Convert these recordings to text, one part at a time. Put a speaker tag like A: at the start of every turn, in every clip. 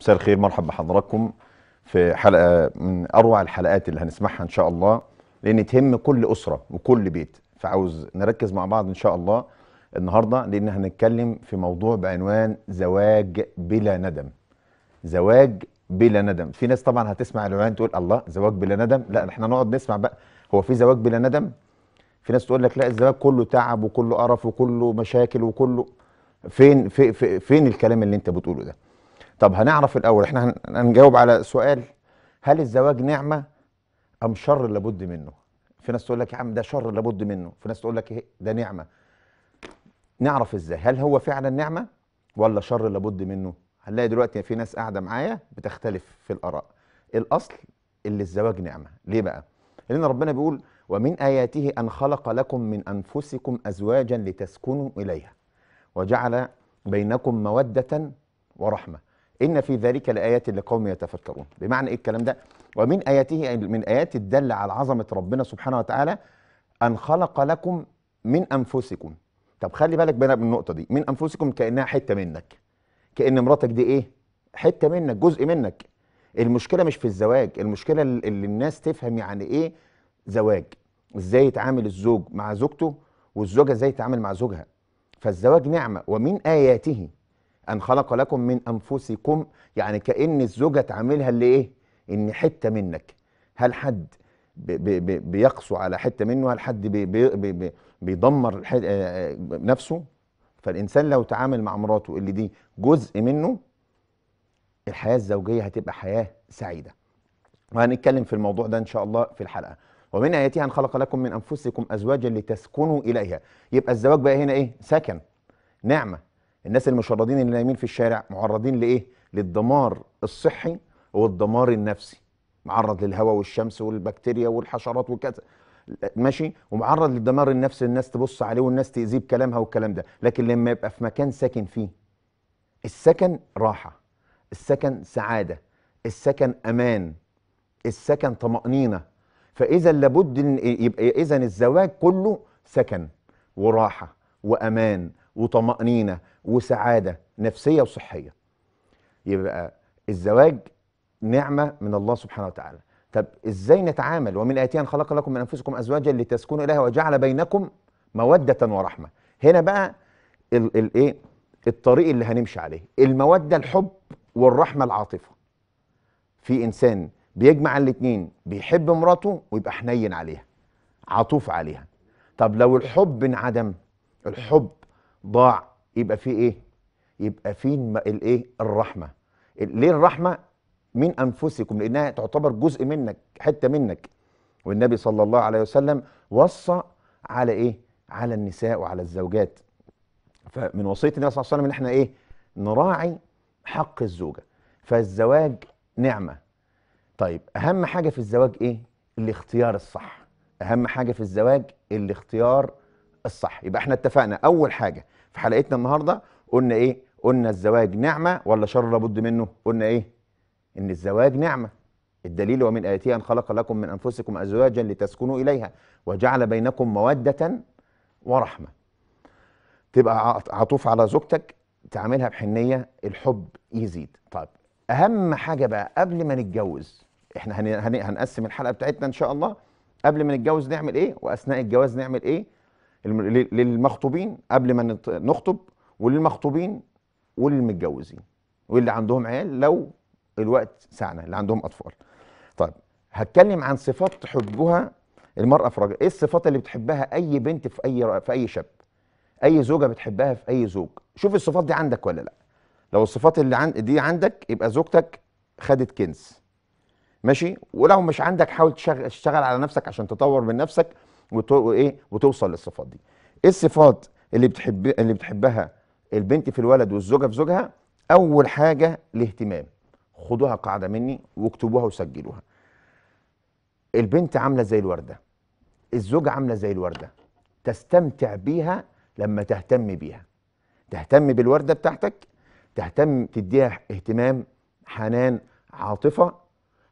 A: مساء الخير مرحبا بحضراتكم في حلقه من اروع الحلقات اللي هنسمعها ان شاء الله لان تهم كل اسره وكل بيت فعاوز نركز مع بعض ان شاء الله النهارده لان هنتكلم في موضوع بعنوان زواج بلا ندم زواج بلا ندم في ناس طبعا هتسمع العنوان تقول الله زواج بلا ندم لا احنا نقعد نسمع بقى هو في زواج بلا ندم في ناس تقول لك لا الزواج كله تعب وكله قرف وكله مشاكل وكله فين في في فين الكلام اللي انت بتقوله ده طب هنعرف الاول احنا هنجاوب على سؤال هل الزواج نعمه ام شر لابد منه في ناس تقول لك يا عم ده شر لابد منه في ناس تقول لك إيه، ده نعمه نعرف ازاي هل هو فعلا نعمه ولا شر لابد منه هنلاقي دلوقتي في ناس قاعده معايا بتختلف في الاراء الاصل اللي الزواج نعمه ليه بقى لان ربنا بيقول ومن اياته ان خلق لكم من انفسكم ازواجا لتسكنوا اليها وجعل بينكم موده ورحمه إن في ذلك لآيات لقوم يتفكرون بمعنى إيه الكلام ده ومن آياته من آيات الدل على عظمة ربنا سبحانه وتعالى أن خلق لكم من أنفسكم طب خلي بالك بنا من النقطة دي من أنفسكم كأنها حتة منك كأن مراتك دي إيه حتة منك جزء منك المشكلة مش في الزواج المشكلة اللي الناس تفهم يعني إيه زواج إزاي يتعامل الزوج مع زوجته والزوجة إزاي تتعامل مع زوجها فالزواج نعمة ومن آياته أم خلق لكم من أنفسكم يعني كأن الزوجة تعاملها اللي إيه؟ إن حتة منك هل حد بي بي بيقسو على حتة منه هل حد بي بيدمر آه، آه، نفسه فالإنسان لو تعامل مع مراته اللي دي جزء منه الحياة الزوجية هتبقى حياة سعيدة وهنتكلم في الموضوع ده إن شاء الله في الحلقة ومن آياتها أن خلق لكم من أنفسكم أزواجا لتسكنوا إليها يبقى الزواج بقى هنا إيه سكن نعمة الناس المشردين اللي نايمين في الشارع معرضين لايه للدمار الصحي والدمار النفسي معرض للهواء والشمس والبكتيريا والحشرات وكذا ماشي ومعرض للدمار النفسي الناس تبص عليه والناس تاذيه بكلامها والكلام ده لكن لما يبقى في مكان ساكن فيه السكن راحه السكن سعاده السكن امان السكن طمانينه فاذا لابد يبقى اذا الزواج كله سكن وراحه وامان وطمأنينة وسعادة نفسية وصحية يبقى الزواج نعمة من الله سبحانه وتعالى طب ازاي نتعامل ومن آتيان خلق لكم من أنفسكم أزواجا لتسكنوا إليها وجعل بينكم مودة ورحمة هنا بقى الايه الطريق اللي هنمشي عليه المودة الحب والرحمة العاطفة في إنسان بيجمع الاتنين بيحب مراته ويبقى حنين عليها عطوف عليها طب لو الحب انعدم الحب ضاع يبقى في ايه يبقى في الايه الرحمه ليه الرحمه من انفسكم لانها تعتبر جزء منك حته منك والنبي صلى الله عليه وسلم وصى على ايه على النساء وعلى الزوجات فمن وصيه النبي صلى الله عليه وسلم ان احنا ايه نراعي حق الزوجه فالزواج نعمه طيب اهم حاجه في الزواج ايه الاختيار الصح اهم حاجه في الزواج الاختيار الصح يبقى احنا اتفقنا اول حاجه في حلقتنا النهارده قلنا ايه قلنا الزواج نعمه ولا شر لابد منه قلنا ايه ان الزواج نعمه الدليل ومن آياته أن خلق لكم من أنفسكم أزواجا لتسكنوا إليها وجعل بينكم مودة ورحمة تبقى عطوف على زوجتك تعاملها بحنية الحب يزيد طيب أهم حاجة بقى قبل ما نتجوز احنا هنقسم الحلقة بتاعتنا إن شاء الله قبل ما نتجوز نعمل إيه وأثناء الجواز نعمل إيه للمخطوبين قبل ما نخطب وللمخطوبين وللمتجوزين واللي عندهم عيال لو الوقت سعنا اللي عندهم اطفال طيب هتكلم عن صفات تحبها المراه في راجل ايه الصفات اللي بتحبها اي بنت في اي في اي شاب اي زوجه بتحبها في اي زوج شوف الصفات دي عندك ولا لا لو الصفات اللي عن دي عندك يبقى زوجتك خدت كنز ماشي ولو مش عندك حاول تشتغل على نفسك عشان تطور من نفسك وايه وتوصل للصفات دي ايه الصفات اللي بتحب اللي بتحبها البنت في الولد والزوجه في زوجها اول حاجه الاهتمام خدوها قاعده مني واكتبوها وسجلوها البنت عامله زي الورده الزوجه عامله زي الورده تستمتع بيها لما تهتم بيها تهتم بالورده بتاعتك تهتم تديها اهتمام حنان عاطفه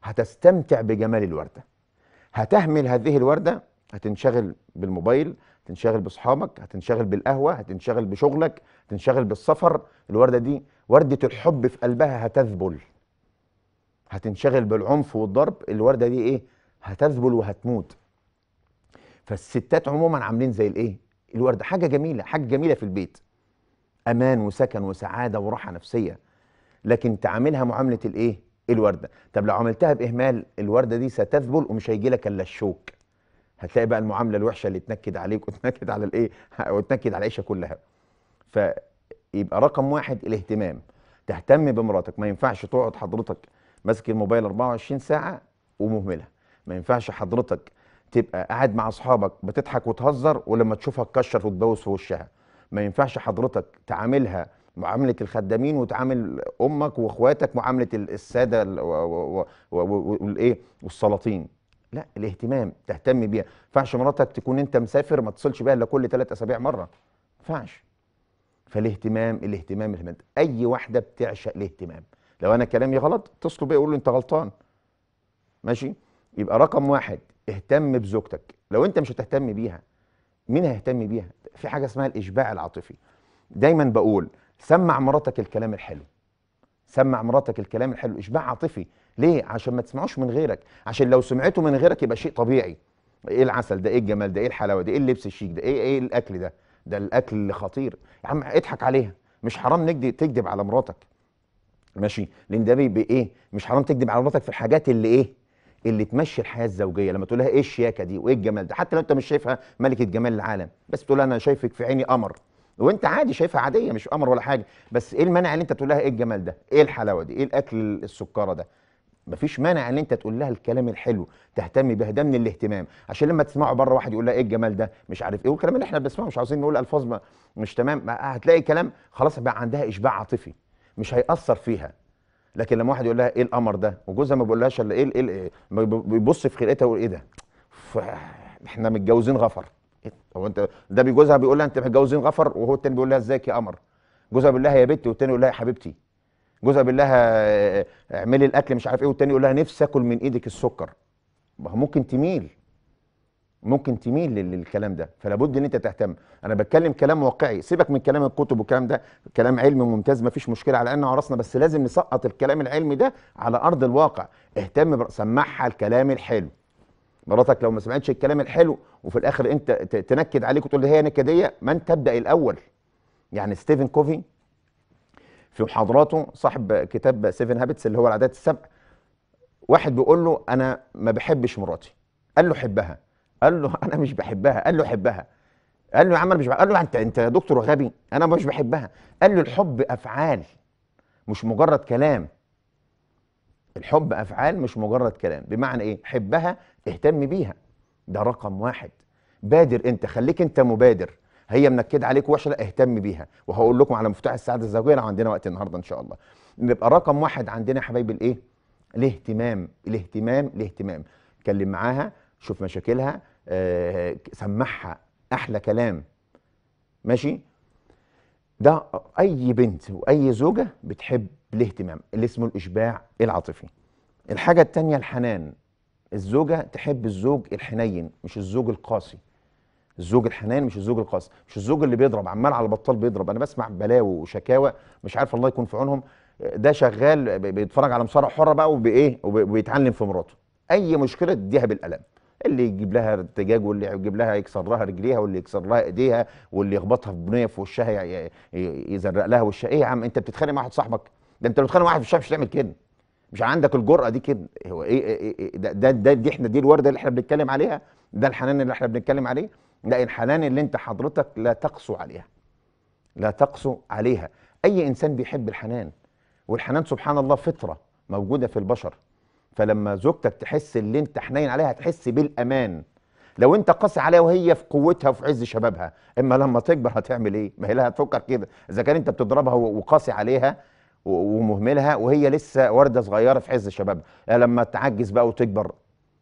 A: هتستمتع بجمال الورده هتهمل هذه الورده هتنشغل بالموبايل هتنشغل باصحابك هتنشغل بالقهوه هتنشغل بشغلك هتنشغل بالسفر الورده دي ورده الحب في قلبها هتذبل هتنشغل بالعنف والضرب الورده دي ايه هتذبل وهتموت فالستات عموما عاملين زي الايه الورده حاجه جميله حاجه جميله في البيت امان وسكن وسعاده وراحه نفسيه لكن تعاملها معامله الايه الورده طب لو عملتها باهمال الورده دي ستذبل ومش هيجي لك الا الشوك هتلاقي بقى المعامله الوحشه اللي تنكد عليك وتنكد على الايه وتنكد على العيشه كلها فيبقى رقم واحد الاهتمام تهتم بمراتك ما ينفعش تقعد حضرتك ماسك الموبايل 24 ساعه ومهمله ما ينفعش حضرتك تبقى قاعد مع اصحابك بتضحك وتهزر ولما تشوفها تكشر وتبوس في وشها ما ينفعش حضرتك تعاملها معامله الخدامين وتعامل امك واخواتك معامله الساده والايه والسلاطين لا الاهتمام تهتم بيها ما ينفعش مراتك تكون انت مسافر ما تصلش بيها الا كل ثلاث اسابيع مره ما ينفعش فالاهتمام الاهتمام الاهتمام اي واحده بتعشق الاهتمام لو انا كلامي غلط اتصلوا بيا قولوا انت غلطان ماشي يبقى رقم واحد اهتم بزوجتك لو انت مش هتهتم بيها مين هيهتم بيها في حاجه اسمها الاشباع العاطفي دايما بقول سمع مراتك الكلام الحلو سمع مراتك الكلام الحلو اشباع عاطفي ليه عشان ما تسمعوش من غيرك عشان لو سمعته من غيرك يبقى شيء طبيعي ايه العسل ده ايه الجمال ده ايه الحلاوه ده ايه اللبس الشيك ده ايه ايه الاكل ده ده الاكل اللي خطير يا عم اضحك عليها مش حرام نكدب تكذب على مراتك ماشي لان ده بيبقى ايه؟ مش حرام تكذب على مراتك في الحاجات اللي ايه اللي تمشي الحياه الزوجيه لما تقول لها ايه الشياكه دي وايه الجمال ده حتى لو انت مش شايفها ملكه جمال العالم بس تقول انا شايفك في عيني قمر وانت عادي شايفها عاديه مش قمر ولا حاجه بس ايه المانع ان انت تقول لها ايه الجمال ده ايه الحلاوه دي ايه الاكل السكره ده مفيش مانع ان انت تقول لها الكلام الحلو تهتم بها ده من الاهتمام عشان لما تسمعه بره واحد يقول لها ايه الجمال ده مش عارف ايه والكلام اللي احنا بنسمعه مش عاوزين نقول الفاظ مش تمام هتلاقي كلام خلاص بقى عندها اشباع عاطفي مش هيأثر فيها لكن لما واحد يقول لها ايه القمر ده وجوزها ما بيقولهاش الا ايه, إيه ما بيبص في خلقتها ويقول ايه ده احنا متجوزين غفر إيه؟ هو انت ده بيجوزها بيقول لها انت متجوزين غفر وهو التاني بيقول لها ازيك يا قمر جوزها بيقول لها يا بنتي والتاني يقول لها يا حبيبتي جوزها بيقول لها آه، آه، اعملي الاكل مش عارف ايه والتاني يقول لها نفسي اكل من ايدك السكر ما هو ممكن تميل ممكن تميل للكلام ده فلا بد ان انت تهتم انا بتكلم كلام واقعي سيبك من كلام الكتب والكلام ده كلام علمي ممتاز مفيش مشكله على ان عرسنا بس لازم نسقط الكلام العلمي ده على ارض الواقع اهتم بر... سمعها الكلام الحلو مراتك لو ما سمعتش الكلام الحلو وفي الاخر انت تنكد عليك وتقول هي نكديه من تبدا الاول يعني ستيفن كوفي في محاضراته صاحب كتاب 7 هابتس اللي هو العادات السبع واحد بيقول له انا ما بحبش مراتي قال له حبها قال له انا مش بحبها قال له حبها قال له يا عم انا مش بحبها. قال له انت انت يا دكتور غبي انا مش بحبها قال له الحب افعال مش مجرد كلام الحب افعال مش مجرد كلام بمعنى ايه حبها اهتم بيها ده رقم واحد بادر انت خليك انت مبادر هي منكده عليك وحشه لا اهتم بيها وهقول لكم على مفتاح السعاده الزوجيه لو عندنا وقت النهارده ان شاء الله نبقى رقم واحد عندنا يا حبايبي الايه الاهتمام الاهتمام الاهتمام اتكلم معاها شوف مشاكلها آه، سمعها احلى كلام ماشي ده اي بنت واي زوجه بتحب الاهتمام اللي اسمه الاشباع العاطفي الحاجه التانية الحنان الزوجه تحب الزوج الحنين مش الزوج القاسي الزوج الحنان مش الزوج القاسي مش الزوج اللي بيضرب عمال على بطال بيضرب انا بسمع بلاوي وشكاوى مش عارف الله يكون في عونهم ده شغال بيتفرج على مصارعه حره بقى وبايه وبيتعلم في مراته اي مشكله تديها بالقلم اللي يجيب لها ارتجاج واللي يجيب لها يكسر لها رجليها واللي يكسر لها ايديها واللي يخبطها في بنيه في وشها يزرق لها وشها ايه يا عم انت بتتخانق مع واحد صاحبك ده انت لو بتتخانق مع واحد في الشارع مش هتعمل كده مش عندك الجرأه دي كده هو ايه, إيه, إيه, إيه، ده ده دي احنا دي الورده اللي احنا بنتكلم عليها ده الحنان اللي احنا بنتكلم عليه لا الحنان اللي انت حضرتك لا تقسو عليها لا تقسو عليها اي انسان بيحب الحنان والحنان سبحان الله فطره موجوده في البشر فلما زوجتك تحس اللي انت حنين عليها هتحس بالامان لو انت قاسي عليها وهي في قوتها وفي عز شبابها اما لما تكبر هتعمل ايه ما هي لها تفكر كده اذا كان انت بتضربها وقاسي عليها ومهملها وهي لسه ورده صغيره في عز شبابها لما تعجز بقى وتكبر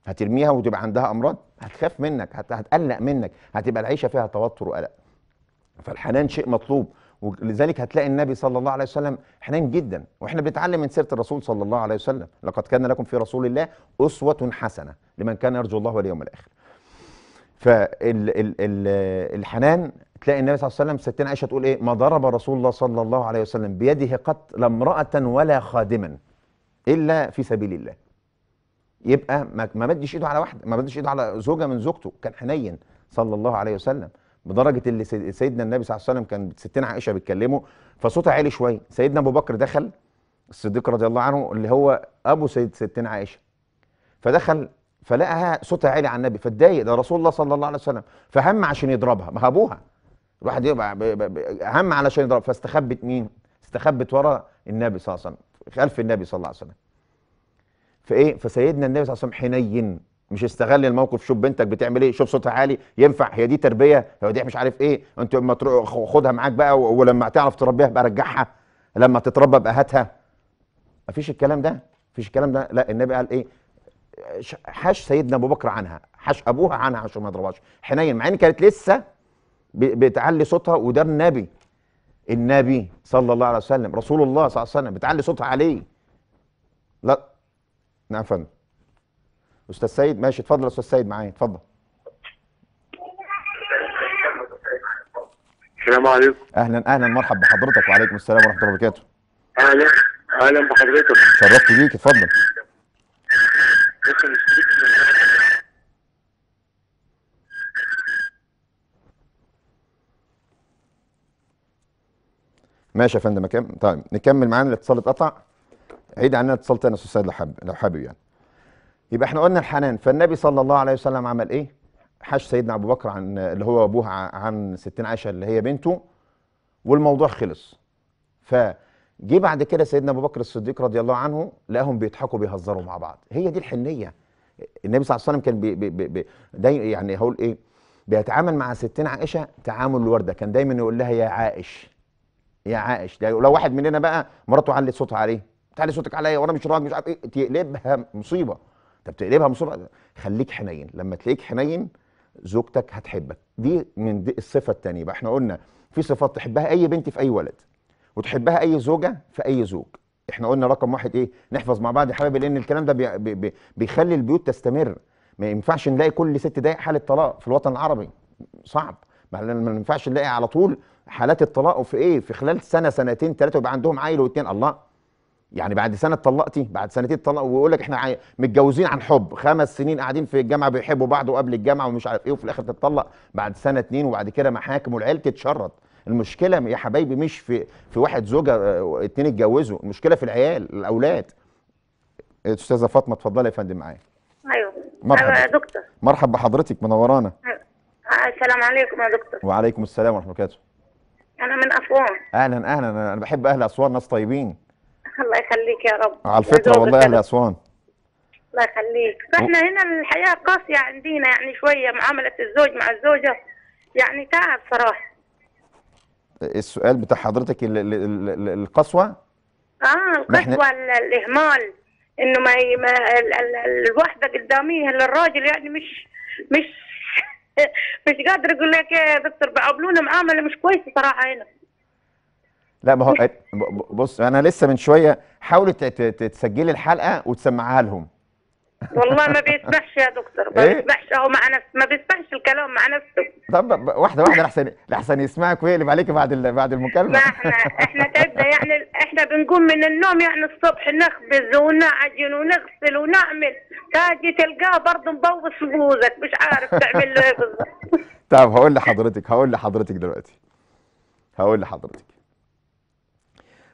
A: هترميها وتبقى عندها امراض هتخاف منك هتقلق منك هتبقى العيشه فيها توتر وقلق فالحنان شيء مطلوب ولذلك هتلاقي النبي صلى الله عليه وسلم حنان جدا واحنا بنتعلم من سيره الرسول صلى الله عليه وسلم لقد كان لكم في رسول الله اسوه حسنه لمن كان يرجو الله واليوم الاخر فالحنان تلاقي النبي صلى الله عليه وسلم ستنا عائشه تقول ايه ما ضرب رسول الله صلى الله عليه وسلم بيده قط لا امراه ولا خادما الا في سبيل الله يبقى ما مدش ايده على واحده ما مدش ايده على زوجه من زوجته كان حنين صلى الله عليه وسلم بدرجه اللي سيدنا النبي صلى الله عليه وسلم كان ستنا عائشه بتكلمه فصوتها عالي شويه سيدنا ابو بكر دخل الصديق رضي الله عنه اللي هو ابو سيد ستنا عائشه فدخل فلقاها صوتها عالي على النبي فاتضايق ده رسول الله صلى الله عليه وسلم فهم عشان يضربها ما ابوها الواحد يبقى هم علشان يضربها فاستخبت مين؟ استخبت ورا النبي صلى الله عليه وسلم خلف النبي صلى الله عليه وسلم فايه فسيدنا النبي صلى الله عليه وسلم حنين مش استغل الموقف شوف بنتك بتعمل ايه شوف صوتها عالي ينفع هي دي تربيه هي دي مش عارف ايه انت لما خدها معاك بقى ولما تعرف تربيها بقى رجعها لما تتربى بقى هاتها مفيش الكلام ده مفيش الكلام ده لا النبي قال ايه حاش سيدنا ابو بكر عنها حاش ابوها عنها عشان ما يضربهاش حنين مع ان كانت لسه بتعلي صوتها وده النبي النبي صلى الله عليه وسلم رسول الله صلى الله عليه وسلم بتعلي صوتها عليه لا نعم فندم استاذ سيد ماشي اتفضل استاذ سيد معايا اتفضل السلام عليكم اهلا اهلا مرحبا بحضرتك وعليكم السلام ورحمه الله وبركاته
B: اهلا اهلا بحضرتك
A: شرفت بيك اتفضل ماشي يا فندم طيب نكمل معانا الاتصال اتقطع عيد عنا اتصلت انا استاذ لو حابب لو حابب يعني يبقى احنا قلنا الحنان فالنبي صلى الله عليه وسلم عمل ايه حش سيدنا ابو بكر عن اللي هو ابوه عن ستين عائشه اللي هي بنته والموضوع خلص ف جه بعد كده سيدنا ابو بكر الصديق رضي الله عنه لقاهم بيضحكوا بيهزروا مع بعض هي دي الحنيه النبي صلى الله عليه وسلم كان بي بي بي داي يعني هقول ايه بيتعامل مع ستين عائشه تعامل الورده كان دايما يقول لها يا عائش يا عائش ده لو واحد مننا بقى مراته علت صوتها عليه تعالي صوتك عليا وانا مش راجل مش عارف ايه تقلبها مصيبه طب تقلبها مصيبه خليك حنين لما تلاقيك حنين زوجتك هتحبك دي من دي الصفه الثانيه بقى احنا قلنا في صفات تحبها اي بنت في اي ولد وتحبها اي زوجه في اي زوج احنا قلنا رقم واحد ايه نحفظ مع بعض يا حبايبي لان الكلام ده بي بي بيخلي البيوت تستمر ما ينفعش نلاقي كل ست دقائق حاله طلاق في الوطن العربي صعب ما ينفعش نلاقي على طول حالات الطلاق وفي ايه في خلال سنه سنتين ثلاثه يبقى عندهم عيل واثنين الله يعني بعد سنه اتطلقتي بعد سنتين اتطلق ويقول لك احنا متجوزين عن حب خمس سنين قاعدين في الجامعه بيحبوا بعض وقبل الجامعه ومش عارف ايه وفي الاخر تتطلق بعد سنه اتنين وبعد كده محاكم والعيال تتشرط المشكله يا حبايبي مش في في واحد زوجه آه، اتنين اتجوزوا المشكله في العيال الاولاد استاذه فاطمه اتفضلي يا فندم معايا
C: ايوه مرحبا أيوه يا دكتور
A: مرحبا بحضرتك منورانا
C: أيوه. آه، السلام عليكم يا دكتور
A: وعليكم السلام ورحمه الله وبركاته
C: انا من اسوان
A: اهلا اهلا انا بحب اهل اسوان ناس طيبين
C: الله يخليك يا رب على الفطره والله اهل اسوان الله يخليك فاحنا هنا الحياه قاسيه عندنا يعني شويه معامله الزوج مع الزوجه يعني تعب صراحه
A: السؤال بتاع حضرتك القسوه
B: اه القسوه الاهمال انه ما, ما الوحده قداميه للراجل يعني مش مش مش قادر اقول لك يا إيه، دكتور بيعاملونا معامله مش كويسه صراحه هنا
A: لا ما هو بص انا لسه من شويه حاولي تسجلي الحلقه وتسمعها لهم والله ما بيسمعش
C: يا دكتور ما إيه؟ بيسمعش اهو مع نفسه ما بيسمعش الكلام مع نفسه
A: طب واحده واحده لحسن لحسن يسمعك ويقلب عليك بعد ال... بعد المكالمه ما احنا
C: احنا تعبنا يعني احنا بنقوم من النوم يعني الصبح نخبز ونعجن ونغسل ونعمل تاجي تلقاه برضه مبوظ بوزك مش
B: عارف تعمل له ايه
A: بالظبط طب هقول لحضرتك هقول لحضرتك دلوقتي هقول لحضرتك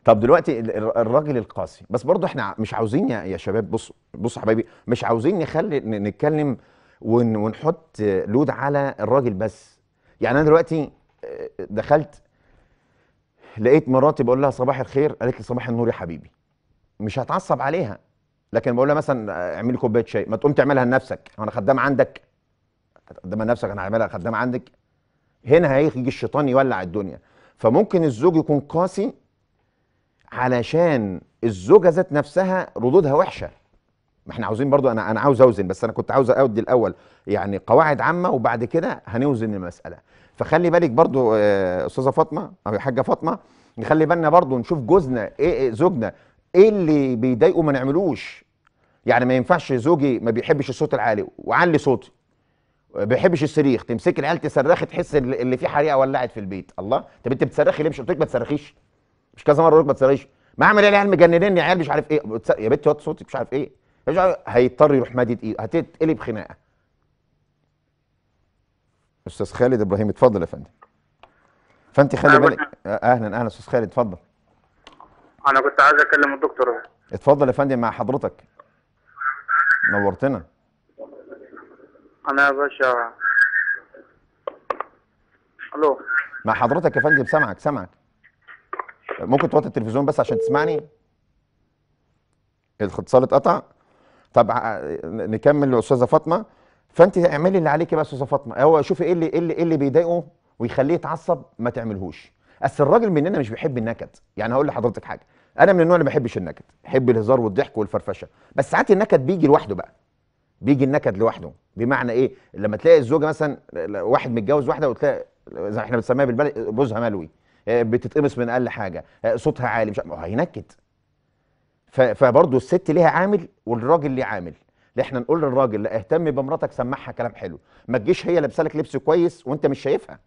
A: طب دلوقتي الراجل القاسي بس برضو احنا مش عاوزين يا شباب بص بص حبايبي مش عاوزين نخلي نتكلم ونحط لود على الراجل بس يعني انا دلوقتي آه، دخلت لقيت مراتي بقول لها صباح الخير قالت لي صباح النور يا حبيبي مش هتعصب عليها لكن بقول لها مثلا آه، اعملي كوبايه شاي ما تقوم تعملها لنفسك انا خدام عندك خدام لنفسك انا هعملها خدام عندك هنا هيجي الشيطان يولع الدنيا فممكن الزوج يكون قاسي علشان الزوجه ذات نفسها ردودها وحشه ما احنا عاوزين برضو انا انا عاوز اوزن بس انا كنت عاوز اودي الاول يعني قواعد عامه وبعد كده هنوزن المساله فخلي بالك برضو آه، استاذه فاطمه او حاجه فاطمه نخلي بالنا برضو نشوف جوزنا ايه, إيه، زوجنا ايه اللي بيضايقه ما نعملوش يعني ما ينفعش زوجي ما بيحبش الصوت العالي وعلي صوتي ما بيحبش الصريخ تمسك العيال تصرخي تحس اللي في حريقه ولعت في البيت الله طب انت بتصرخي ليه مش قلت لك ما تصرخيش مش كذا مره اقول لك ما تسرقش ما اعمل ايه العيال مجننني عيال مش عارف ايه يا بنتي وطي صوتك مش عارف ايه مش عارف هيضطر يروح مادي ايه هتتقلب خناقه استاذ خالد ابراهيم اتفضل يا فندم فانت خلي بالك اهلا اهلا استاذ خالد اتفضل
B: انا كنت عايز اكلم الدكتور
A: اتفضل يا فندم مع حضرتك نورتنا
B: انا يا باشا الو
A: مع حضرتك يا فندم سامعك سامعك ممكن توطي التلفزيون بس عشان تسمعني الاتصال اتقطع طب نكمل الاستاذه فاطمه فانت اعملي اللي عليكي بقى استاذه فاطمه هو شوفي ايه اللي ايه اللي, إيه اللي بيضايقه ويخليه يتعصب ما تعملهوش اصل الراجل مننا مش بيحب النكد يعني هقول لحضرتك حاجه انا من النوع اللي ما بحبش النكد بحب الهزار والضحك والفرفشه بس ساعات النكد بيجي لوحده بقى بيجي النكد لوحده بمعنى ايه لما تلاقي الزوجه مثلا واحد متجوز واحده وتلاقي زي احنا بنسميها بالبلد جوزها ملوي آه، بتتقمص من اقل حاجه آه، صوتها عالي مش هينكد فبرضه الست ليها عامل والراجل ليه عامل احنا نقول للراجل لا اهتم بمراتك سمعها كلام حلو ما تجيش هي لابسه لك لبس كويس وانت مش شايفها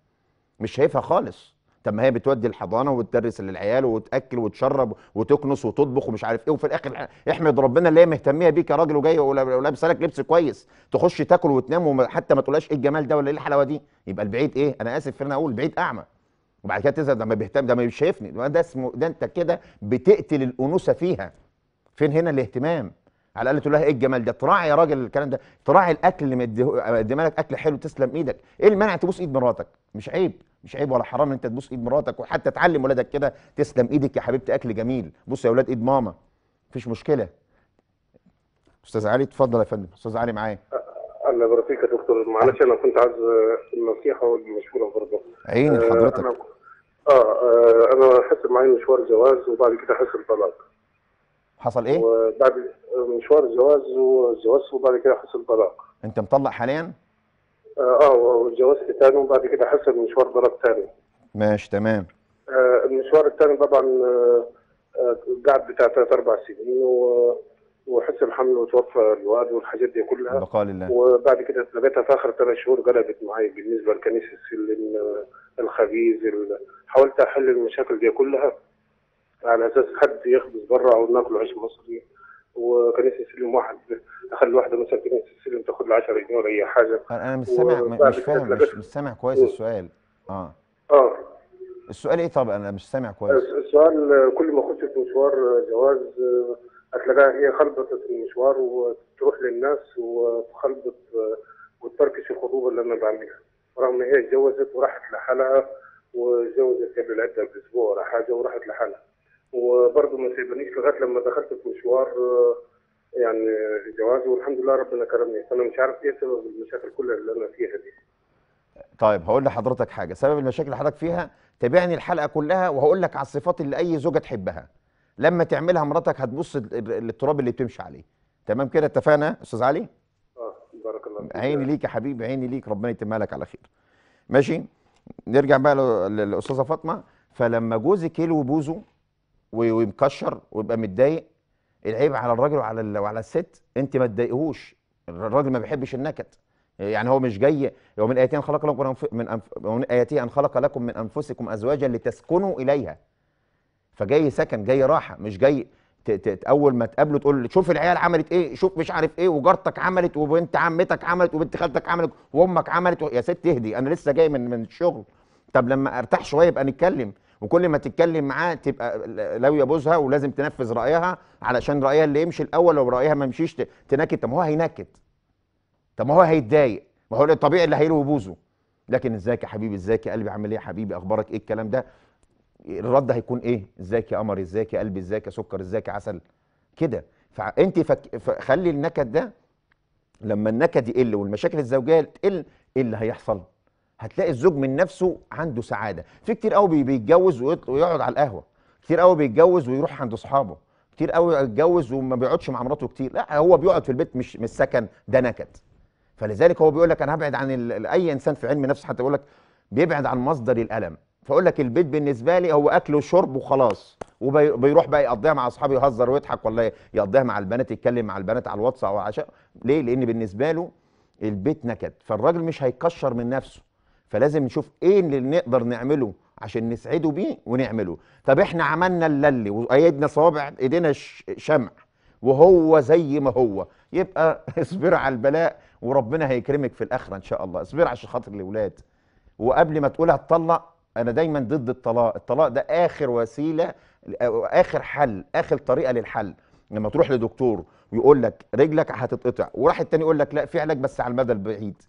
A: مش شايفها خالص طب ما هي بتودي الحضانه وتدرس للعيال وتاكل وتشرب وتكنس وتطبخ ومش عارف ايه وفي الاخر احمد ربنا اللي هي مهتميه بيك يا راجل وجاي ولابسه لك لبس كويس تخش تاكل وتنام وحتى ما تقولهاش ايه الجمال ده ولا ايه الحلاوه دي يبقى البعيد ايه انا اسف ان اقول البعيد اعمى وبعد كده تزعل ده ما بيهتم ده ما بيشايفني ده اسمه ده انت كده بتقتل الانوثه فيها فين هنا الاهتمام على الاقل تقول لها ايه الجمال ده تراعي يا راجل الكلام ده تراعي الاكل اللي مديه لك اكل حلو تسلم ايدك ايه المانع تبوس ايد مراتك مش عيب مش عيب ولا حرام ان انت تبوس ايد مراتك وحتى تعلم ولادك كده تسلم ايدك يا حبيبتي اكل جميل بص يا اولاد ايد ماما مفيش مشكله استاذ علي اتفضل يا فندم استاذ علي معايا
B: الله يبارك فيك يا دكتور معلش انا كنت عايز النصيحه والمشوره برضه عيني آه، حضرتك آه،, اه انا حصل معايا مشوار جواز وبعد كده حصل طلاق حصل ايه؟ وبعد مشوار جواز وجواز وبعد كده حصل طلاق
A: انت مطلق حاليا؟
B: اه, آه، وجوازت تاني وبعد كده حصل مشوار طلاق تاني
A: ماشي تمام
B: آه المشوار التاني طبعا آه، قعد آه بتاع ثلاث اربع سنين و وحسن حمل وتوفى الواد والحاجات دي كلها بقاء لله وبعد كده اتنبتها في اخر ثلاث شهور قلبت معايا بالنسبه لكنيسه السلم الخبيز حاولت احل المشاكل دي كلها على اساس حد يخبز بره او ناكل عيش مصري وكنيسه السلم واحد اخلي واحده مثلا كنيسه السلم تاخد له 10 جنيه ولا اي حاجه انا مش سامع مش
A: فاهم مش, مش سامع كويس السؤال اه اه السؤال ايه طب انا مش سامع كويس
B: السؤال كل ما اخش في مشوار جواز هتلاقيها هي خلبطت المشوار وتروح للناس وتخلبط وتفركش الخطوبه اللي انا بعملها رغم هي اتجوزت وراحت لحالها واتجوزت قبل عده باسبوع ولا حاجه وراحت لحالها وبرضه ما سيبنيش لغايه لما دخلت في مشوار يعني جوازي والحمد لله ربنا كرمني فانا مش عارف ايه سبب المشاكل كلها اللي انا فيها دي
A: طيب هقول لحضرتك حاجه سبب المشاكل اللي حضرتك فيها تابعني الحلقه كلها وهقول لك على الصفات اللي اي زوجه تحبها لما تعملها مراتك هتبص للتراب اللي بتمشي عليه تمام كده اتفقنا استاذ علي
B: اه بارك الله فيك
A: عيني ليك يا حبيبي عيني ليك ربنا يتمها لك على خير ماشي نرجع بقى للاستاذه فاطمه فلما جوزك يلوي بوزه ويمكشر ويبقى متضايق العيب على الراجل وعلى وعلى الست انت ما تضايقهوش الراجل ما بيحبش النكد يعني هو مش جاي هو من ايتين خلق لكم من أنف... من اياته ان خلق لكم من انفسكم ازواجا لتسكنوا اليها فجاي سكن جاي راحه مش جاي اول ما تقابله تقول شوف العيال عملت ايه شوف مش عارف ايه وجارتك عملت وبنت عمتك عملت وبنت خالتك عملت وامك عملت يا ست اهدي انا لسه جاي من من الشغل طب لما ارتاح شويه يبقى نتكلم وكل ما تتكلم معاه تبقى لو يبوزها ولازم تنفذ رايها علشان رايها اللي يمشي الاول لو رايها ما مشيش تنكد طب ما هو هينكد طب ما هو هيتضايق ما هو الطبيعي اللي هيروي يبوزه لكن ازيك يا حبيبي ازيك يا قلبي عامل ايه يا حبيبي اخبارك ايه الكلام ده الرد هيكون ايه ازيك يا قمر ازيك يا قلبي ازيك يا سكر ازيك يا عسل كده فانت فك... فخلي النكد ده لما النكد يقل والمشاكل الزوجيه تقل ايه اللي هيحصل هتلاقي الزوج من نفسه عنده سعاده في كتير قوي بيتجوز ويقعد على القهوه كتير قوي بيتجوز ويروح عند اصحابه كتير قوي بيتجوز وما بيقعدش مع مراته كتير لا هو بيقعد في البيت مش مش سكن ده نكد فلذلك هو بيقول لك انا هبعد عن ال... اي انسان في علم نفس حتى يقول لك بيبعد عن مصدر الالم فاقول لك البيت بالنسبه لي هو اكل وشرب وخلاص وبيروح بقى يقضيها مع اصحابه يهزر ويضحك ولا يقضيها مع البنات يتكلم مع البنات على الواتس او عشاء ليه لان بالنسبه له البيت نكد فالراجل مش هيكشر من نفسه فلازم نشوف ايه اللي نقدر نعمله عشان نسعده بيه ونعمله طب احنا عملنا اللي وايدنا صوابع ايدينا شمع وهو زي ما هو يبقى اصبر على البلاء وربنا هيكرمك في الاخره ان شاء الله اصبر عشان خاطر الاولاد وقبل ما تقول هتطلق انا دايما ضد الطلاق الطلاق ده اخر وسيله اخر حل اخر طريقه للحل لما تروح لدكتور ويقول لك رجلك هتتقطع وراح التاني يقول لك لا في علاج بس على المدى البعيد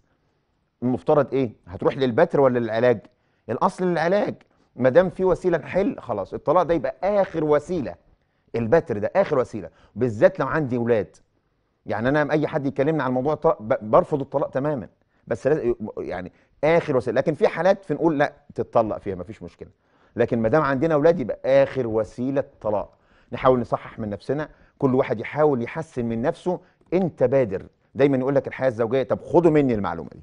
A: المفترض ايه هتروح للبتر ولا للعلاج الاصل للعلاج ما دام في وسيله نحل خلاص الطلاق ده يبقى اخر وسيله البتر ده اخر وسيله بالذات لو عندي اولاد يعني انا اي حد يكلمني عن موضوع الطلاق برفض الطلاق تماما بس يعني اخر وسيله لكن في حالات فنقول لا تتطلق فيها مفيش مشكله لكن ما دام عندنا اولاد يبقى اخر وسيله الطلاق نحاول نصحح من نفسنا كل واحد يحاول يحسن من نفسه انت بادر دايما يقول لك الحياه الزوجيه طب خدوا مني المعلومه دي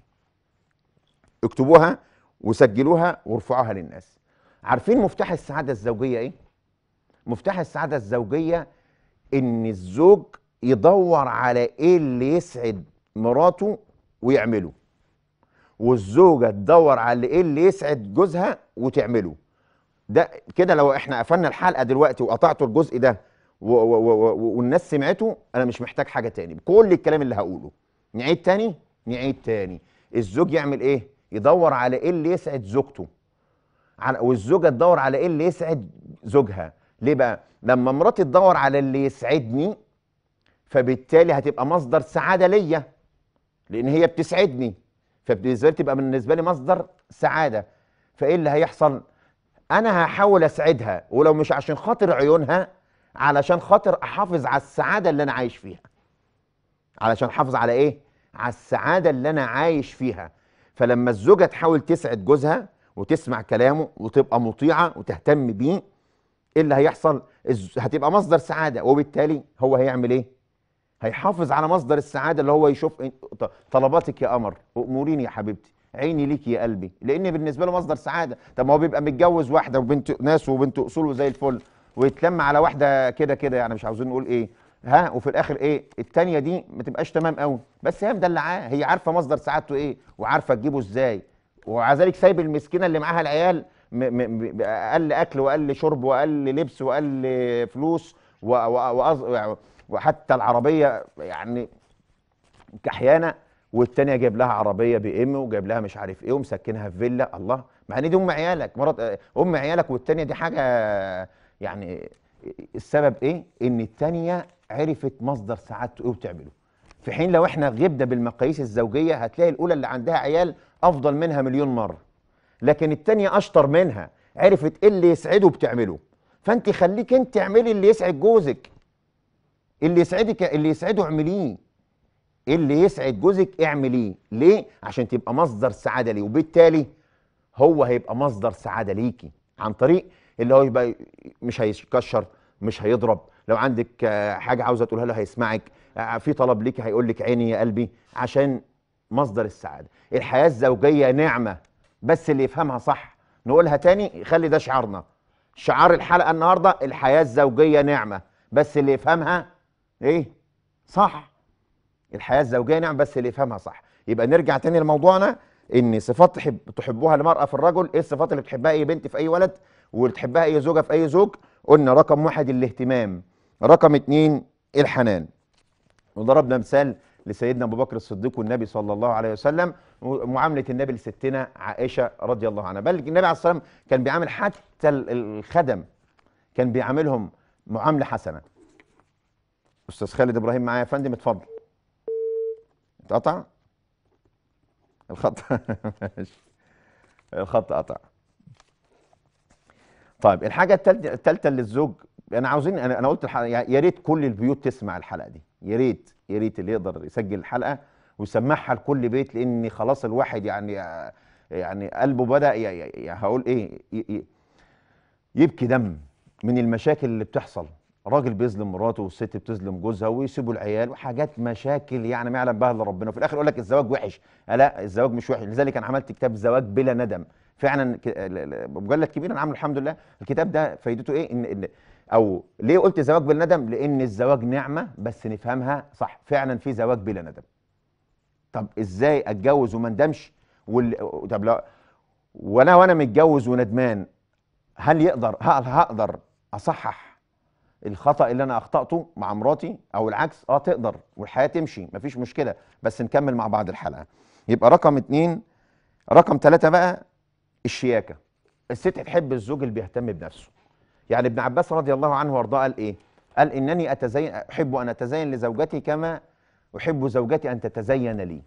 A: اكتبوها وسجلوها وارفعوها للناس عارفين مفتاح السعاده الزوجيه ايه مفتاح السعاده الزوجيه ان الزوج يدور على ايه اللي يسعد مراته ويعمله والزوجه تدور على ايه اللي يسعد جوزها وتعمله ده كده لو احنا قفلنا الحلقه دلوقتي وقطعتوا الجزء ده و و و و والناس سمعته انا مش محتاج حاجه تاني بكل الكلام اللي هقوله نعيد تاني نعيد تاني الزوج يعمل ايه يدور على ايه اللي يسعد زوجته على والزوجه تدور على ايه اللي يسعد زوجها ليه بقى لما مراتي تدور على اللي يسعدني فبالتالي هتبقى مصدر سعاده ليا لان هي بتسعدني فبالنسبه لي تبقى بالنسبه لي مصدر سعاده فايه اللي هيحصل انا هحاول اسعدها ولو مش عشان خاطر عيونها علشان خاطر احافظ على السعاده اللي انا عايش فيها علشان احافظ على ايه على السعاده اللي انا عايش فيها فلما الزوجه تحاول تسعد جوزها وتسمع كلامه وتبقى مطيعه وتهتم بيه ايه اللي هيحصل هتبقى مصدر سعاده وبالتالي هو هيعمل ايه هيحافظ على مصدر السعاده اللي هو يشوف طلباتك يا قمر واموريني يا حبيبتي عيني ليك يا قلبي لان بالنسبه له مصدر سعاده طب ما هو بيبقى متجوز واحده وبنت ناس وبنت اصول وزي الفل ويتلم على واحده كده كده يعني مش عاوزين نقول ايه ها وفي الاخر ايه التانيه دي ما تبقاش تمام قوي بس هي مدلعاه هي عارفه مصدر سعادته ايه وعارفه تجيبه ازاي ومع ذلك سايب المسكينه اللي معاها العيال اقل اكل واقل شرب واقل لبس واقل فلوس و... و... و... وحتى العربيه يعني كحيانه والتانية جايب لها عربية بي ام وجايب لها مش عارف ايه ومسكنها في فيلا الله مع ان دي ام عيالك مرات آه، ام عيالك والتانية دي حاجة يعني السبب ايه؟ ان التانية عرفت مصدر سعادته ايه وتعمله. في حين لو احنا غبنا بالمقاييس الزوجية هتلاقي الاولى اللي عندها عيال افضل منها مليون مرة. لكن التانية اشطر منها عرفت ايه اللي يسعده وبتعمله. فانت خليك انت اعملي اللي يسعد جوزك اللي يسعدك اللي يسعده اعمليه اللي يسعد جوزك اعمليه ليه عشان تبقى مصدر سعاده ليه وبالتالي هو هيبقى مصدر سعاده ليكي عن طريق اللي هو يبقى مش هيكشر مش هيضرب لو عندك آه، حاجه عاوزه تقولها له هيسمعك آه، آه، في طلب ليكي هيقول لك عيني يا قلبي عشان مصدر السعاده الحياه الزوجيه نعمه بس اللي يفهمها صح نقولها تاني خلي ده شعارنا شعار الحلقه النهارده الحياه الزوجيه نعمه بس اللي يفهمها ايه صح الحياه الزوجيه نعم بس اللي يفهمها صح يبقى نرجع تاني لموضوعنا ان صفات تحب تحبها المراه في الرجل ايه الصفات اللي بتحبها اي بنت في اي ولد وتحبها اي زوجه في اي زوج قلنا رقم واحد الاهتمام رقم اتنين الحنان وضربنا مثال لسيدنا ابو بكر الصديق والنبي صلى الله عليه وسلم معامله النبي لستنا عائشه رضي الله عنها بل النبي عليه الصلاه والسلام كان بيعامل حتى الخدم كان بيعاملهم معامله حسنه استاذ خالد ابراهيم معايا يا فندم اتفضل اتقطع الخط ماشي الخط قطع طيب الحاجه الثالثه اللي الزوج انا عاوزين انا قلت يا ريت كل البيوت تسمع الحلقه دي يا ريت يا ريت اللي يقدر يسجل الحلقه ويسمعها لكل بيت لان خلاص الواحد يعني يعني قلبه بدا هقول ايه يبكي دم من المشاكل اللي بتحصل راجل بيظلم مراته والست بتظلم جوزها ويسيبوا العيال وحاجات مشاكل يعني ما يعلم بها الا ربنا وفي الاخر يقول لك الزواج وحش لا الزواج مش وحش لذلك انا عملت كتاب زواج بلا ندم فعلا مجلد كبير انا عامله الحمد لله الكتاب ده فايدته ايه ان, إن او ليه قلت زواج بلا ندم لان الزواج نعمه بس نفهمها صح فعلا في زواج بلا ندم طب ازاي اتجوز وما ندمش وال... طب لا وانا وانا متجوز وندمان هل يقدر هقدر اصحح الخطا اللي انا اخطاته مع مراتي او العكس اه تقدر والحياه تمشي مفيش مشكله بس نكمل مع بعض الحلقه يبقى رقم اتنين رقم ثلاثة بقى الشياكة الست تحب الزوج اللي بيهتم بنفسه يعني ابن عباس رضي الله عنه وارضاه قال ايه قال انني اتزين احب ان اتزين لزوجتي كما احب زوجتي ان تتزين لي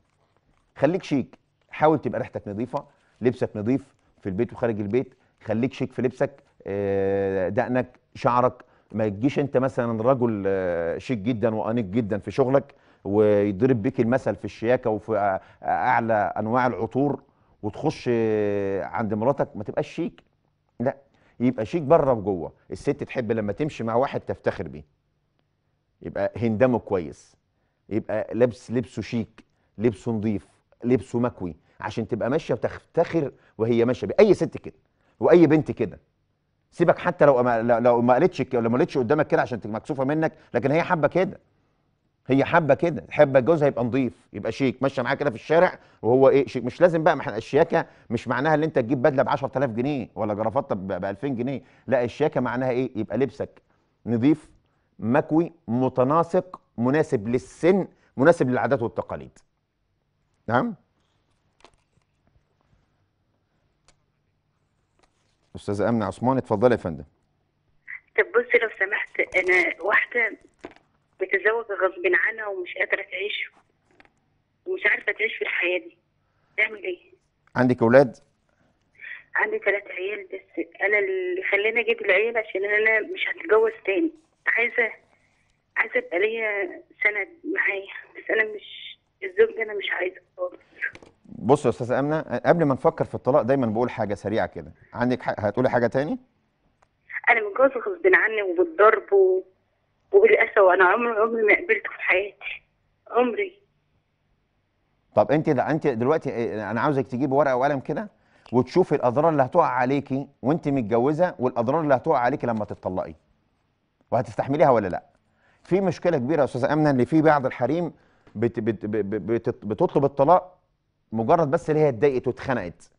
A: خليك شيك حاول تبقى ريحتك نظيفه لبسك نظيف في البيت وخارج البيت خليك شيك في لبسك آه، دقنك شعرك ما تجيش انت مثلا رجل آه، شيك جدا وانيق جدا في شغلك ويضرب بيك المثل في الشياكه وفي آه، اعلى انواع العطور وتخش آه، عند مراتك ما تبقاش شيك لا يبقى شيك بره وجوه الست تحب لما تمشي مع واحد تفتخر بيه يبقى هندمه كويس يبقى لبس لبسه شيك لبسه نظيف لبسه مكوي عشان تبقى ماشيه وتفتخر وهي ماشيه باي ست كده واي بنت كده سيبك حتى لو ما لو ما قالتش لو ما قالتش قدامك كده عشان مكسوفه منك لكن هي حابه كده هي حابه كده حابه جوزها يبقى نظيف يبقى شيك ماشيه معاه كده في الشارع وهو ايه شيك مش لازم بقى ما الشياكه مش معناها ان انت تجيب بدله ب 10000 جنيه ولا جرافطه ب 2000 جنيه لا الشياكه معناها ايه يبقى لبسك نظيف مكوي متناسق مناسب للسن مناسب للعادات والتقاليد نعم استاذه امنه عثمان اتفضلي يا فندم
B: طب بصي لو سمحت انا واحده متزوجه غصب عنها ومش قادره تعيش ومش عارفه تعيش في الحياه دي تعمل ايه عندك اولاد عندي ثلاث عيال بس انا اللي خلاني اجيب العيال عشان انا مش هتجوز تاني عايزه عايزه ابقى ليا سند معايا بس انا مش الزوج ده انا مش عايزه خالص
A: بص يا استاذه امنه قبل ما نفكر في الطلاق دايما بقول حاجه سريعه كده عندك حق هتقولي حاجه تاني
B: انا متجوزه غصب عني وبالضرب و... وبالاسى وانا عمري عمري ما قبلته في حياتي عمري
A: طب انت ده انت دلوقتي آه، انا عاوزك تجيبي ورقه وقلم كده وتشوفي الاضرار اللي هتقع عليكي وانت متجوزه والاضرار اللي هتقع عليكي لما تتطلقي وهتستحمليها ولا لا في مشكله كبيره يا استاذه امنه ان في بعض الحريم بتطلب الطلاق مجرد بس اللي هي اتضايقت واتخنقت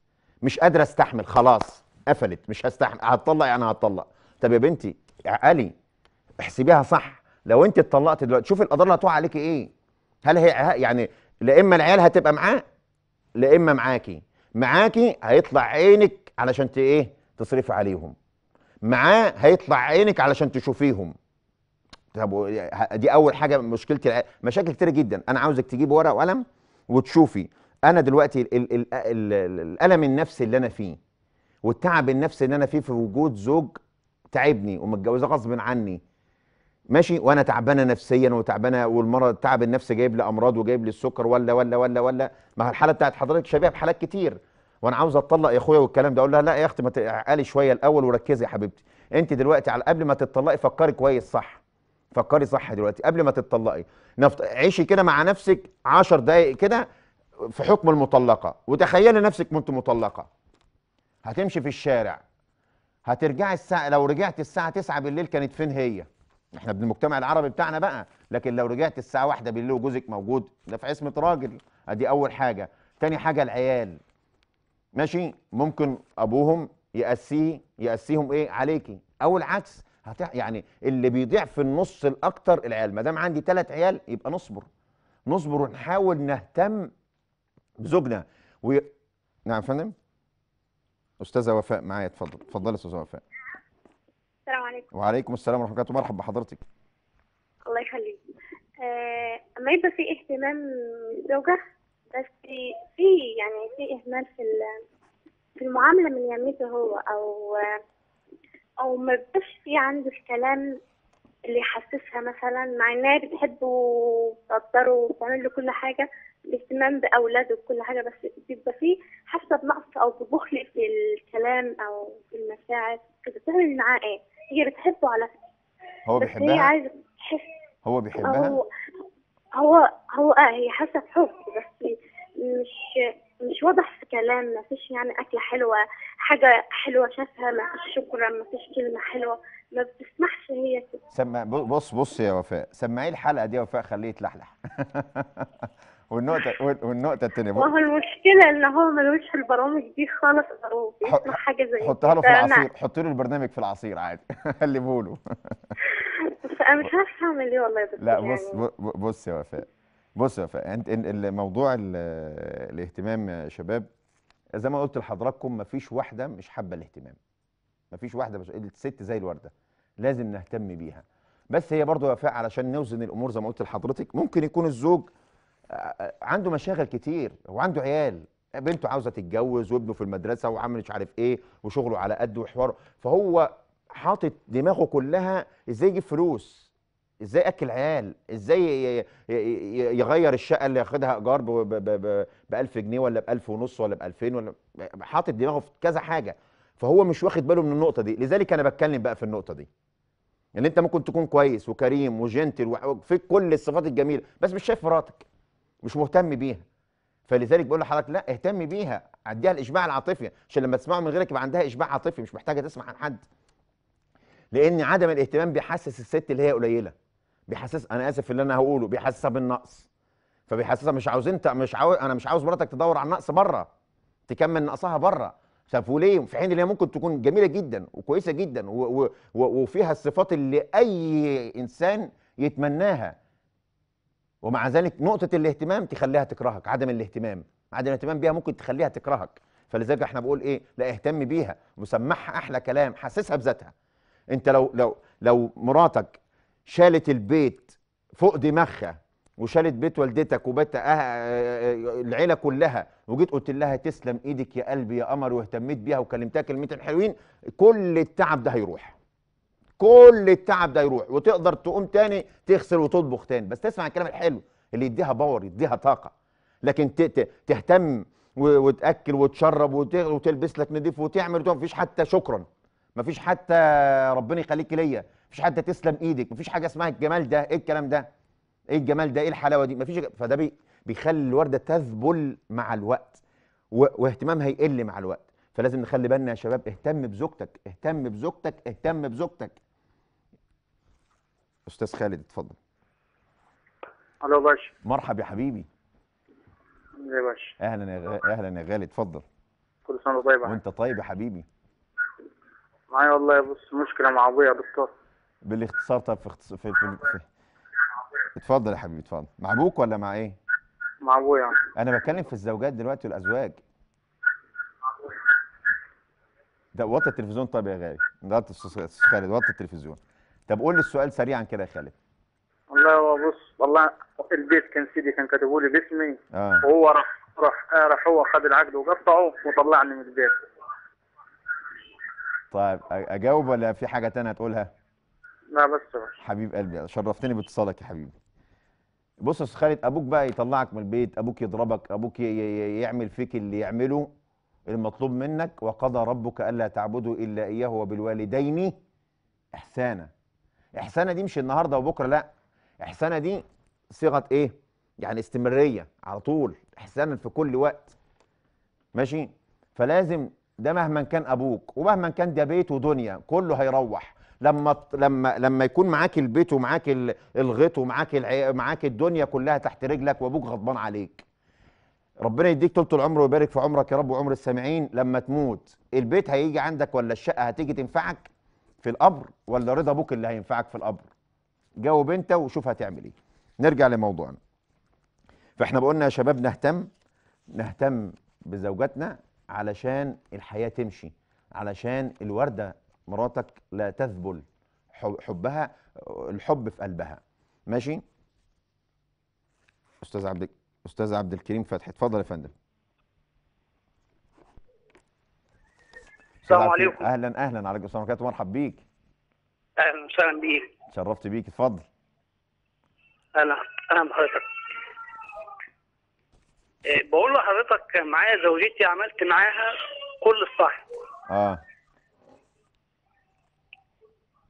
A: مش قادره استحمل خلاص قفلت مش هستحمل هتطلق يعني هتطلق طب يا بنتي اعقلي احسبيها صح لو انت اتطلقت دلوقتي شوفي الاضرار اللي هتقع عليكي ايه هل هي يعني لا اما العيال هتبقى معاه لا اما معاكي معاكي هيطلع عينك علشان ايه تصرفي عليهم معاه هيطلع عينك علشان تشوفيهم طب دي اول حاجه مشكلتي مشاكل كتير جدا انا عاوزك تجيب ورقه وقلم وتشوفي انا دلوقتي الالم النفسي اللي انا فيه والتعب النفسي اللي انا فيه في وجود زوج تعبني ومتجوزه غصب عني ماشي وانا تعبانه نفسيا وتعبانه والمرض التعب النفسي جايب لي امراض وجايب لي السكر ولا ولا ولا ولا ما الحاله بتاعت حضرتك شبيهه بحالات كتير وانا عاوز اتطلق يا اخويا والكلام ده اقول لها لا يا اختي ما تعقلي شويه الاول وركزي يا حبيبتي انت دلوقتي على قبل ما تتطلقي فكري كويس صح فكري صح دلوقتي قبل ما تتطلقي نفط... عيشي كده مع نفسك 10 دقائق كده في حكم المطلقه وتخيلي نفسك كنت مطلقه هتمشي في الشارع هترجعي الساعه لو رجعت الساعه تسعة بالليل كانت فين هي احنا بالمجتمع العربي بتاعنا بقى لكن لو رجعت الساعه واحدة بالليل وجوزك موجود ده في عصمه راجل ادي اول حاجه تاني حاجه العيال ماشي ممكن ابوهم ياسيه ياسيهم ايه عليكي او العكس هتح... يعني اللي بيضيع في النص الاكتر العيال ما دام عندي ثلاث عيال يبقى نصبر نصبر ونحاول نهتم بزوجنا و... نعم يا فندم استاذه وفاء معايا اتفضل اتفضلي استاذه وفاء السلام عليكم وعليكم السلام ورحمه الله مرحبا بحضرتك
B: الله يخليك اما آه، يبقى في اهتمام الزوجه بس في يعني في اهمال في في المعامله من يميته هو او آه، او ما بيبقاش في عنده الكلام اللي يحسسها مثلا مع انها بتحبه وتقدره وتعمل له كل حاجه الاهتمام باولاده وكل حاجه بس بيبقى فيه حاسه بنقص او ببخل في الكلام او في المشاعر كده بتعمل معاه ايه؟ هي بتحبه على فكره
A: هو بيحبها؟ هي عايزه تحس هو بيحبها؟ هو
B: هو هو اه هي حاسه بحب بس مش مش واضح في كلام ما فيش يعني أكلة حلوة حاجة حلوة شافها ما فيش شكرا ما فيش كلمة حلوة ما بتسمحش هي كده
A: سمع بص بص يا وفاء سمعي الحلقة دي يا وفاء خليه يتلحلح والنقطة والنقطة التانية ما هو
B: المشكلة إن هو ملوش في البرامج دي خالص أو حاجة زي حطها له في العصير
A: حط له البرنامج في العصير عادي اللي بقوله
B: أنا مش عارفة أعمل إيه والله يا دكتور لا
A: يعني. بص يعني. بص يا وفاء بص يا وفاء أنت الموضوع الاهتمام يا شباب زي ما قلت لحضراتكم مفيش واحدة مش حابة الاهتمام مفيش واحدة بس الست زي الوردة لازم نهتم بيها بس هي برضه يا وفاء علشان نوزن الامور زي ما قلت لحضرتك ممكن يكون الزوج عنده مشاغل كتير وعنده عيال بنته عاوزه تتجوز وابنه في المدرسه وعامل مش عارف ايه وشغله على قد وحواره فهو حاطط دماغه كلها ازاي يجيب فلوس ازاي اكل عيال ازاي يغير الشقه اللي ياخدها ايجار ب 1000 جنيه ولا ب 1000 ونص ولا ب 2000 ولا حاطط دماغه في كذا حاجه فهو مش واخد باله من النقطه دي لذلك انا بتكلم بقى في النقطه دي ان يعني انت ممكن تكون كويس وكريم وجنتل وفي كل الصفات الجميله بس مش شايف مراتك مش مهتم بيها فلذلك بقول لحضرتك لا اهتم بيها عديها الاشباع العاطفي عشان لما تسمعه من غيرك يبقى عندها اشباع عاطفي مش محتاجه تسمع عن حد لان عدم الاهتمام بيحسس الست اللي هي قليله بيحسس انا اسف في اللي انا هقوله بيحسسها بالنقص فبيحسسها مش عاوز انت مش عاوز انا مش عاوز مراتك تدور على النقص بره تكمل نقصها بره طب وليه في حين اللي هي ممكن تكون جميله جدا وكويسه جدا و... و... وفيها الصفات اللي اي انسان يتمناها ومع ذلك نقطه الاهتمام تخليها تكرهك عدم الاهتمام عدم الاهتمام بيها ممكن تخليها تكرهك فلذلك احنا بقول ايه لا اهتم بيها وسمعها احلى كلام حسسها بذاتها انت لو لو لو مراتك شالت البيت فوق دماغها وشالت بيت والدتك وبيت أه، أه، أه، العيله كلها وجيت قلت لها تسلم ايدك يا قلبي يا قمر واهتميت بيها وكلمتها كلمتين حلوين كل التعب ده هيروح كل التعب ده يروح وتقدر تقوم تاني تغسل وتطبخ تاني بس تسمع الكلام الحلو اللي يديها باور يديها طاقه لكن تهتم وتاكل وتشرب وتلبس لك نضيف وتعمل مفيش حتى شكرا مفيش حتى ربنا يخليك ليا مفيش حتى تسلم ايدك مفيش حاجه اسمها الجمال ده ايه الكلام ده ايه الجمال ده ايه الحلاوه دي مفيش فده بي بيخلي الورده تذبل مع الوقت واهتمامها يقل مع الوقت فلازم نخلي بالنا يا شباب اهتم بزوجتك اهتم بزوجتك اهتم بزوجتك استاذ خالد اتفضل الو باشا مرحب يا حبيبي إيه يا باشا اهلا يا غ... اهلا يا غالي اتفضل
B: كل سنه طيب وانت
A: طيب يا حبيبي
B: معايا والله بص مشكله مع ابويا يا دكتور
A: بالاختصار طب في اختص... في, في... في... اتفضل يا حبيبي اتفضل مع ابوك ولا مع ايه مع ابويا انا بتكلم في الزوجات دلوقتي والازواج ده وطي التلفزيون طب يا غالي ده استاذ خالد وطي التلفزيون طب قول لي السؤال سريعا كده يا خالد
B: والله هو بص والله البيت كان سيدي كان كاتبه لي باسمي آه. وهو راح راح آه، راح هو خد العقد وقطعه وطلعني من البيت
A: طيب اجاوب ولا في حاجه ثانيه تقولها؟ لا بس حبيب قلبي شرفتني باتصالك يا حبيبي بص يا خالد ابوك بقى يطلعك من البيت ابوك يضربك ابوك يعمل فيك اللي يعمله المطلوب منك وقضى ربك الا تعبدوا الا اياه وبالوالدين احسانا احسانه دي مش النهارده وبكره لا احسانه دي صيغه ايه يعني استمراريه على طول احسانا في كل وقت ماشي فلازم ده مهما كان ابوك ومهما كان ده بيت ودنيا كله هيروح لما لما لما يكون معاك البيت ومعاك الغيط ومعاك معاك الدنيا كلها تحت رجلك وابوك غضبان عليك ربنا يديك طول العمر ويبارك في عمرك يا رب وعمر السامعين لما تموت البيت هيجي عندك ولا الشقه هتيجي تنفعك في القبر ولا رضا ابوك اللي هينفعك في القبر جاوب انت وشوف هتعمل ايه نرجع لموضوعنا فاحنا بقولنا يا شباب نهتم نهتم بزوجاتنا علشان الحياه تمشي علشان الورده مراتك لا تذبل حبها الحب في قلبها ماشي استاذ عبد استاذ عبد الكريم فتحي اتفضل يا فندم السلام عليكم اهلا اهلا على السلام كابتن مرحب بيك
C: اهلا وسهلا بيك
A: شرفت بيك اتفضل
C: انا اهلا بحضرتك إيه، بقول لحضرتك معايا زوجتي عملت معاها كل الصح
B: اه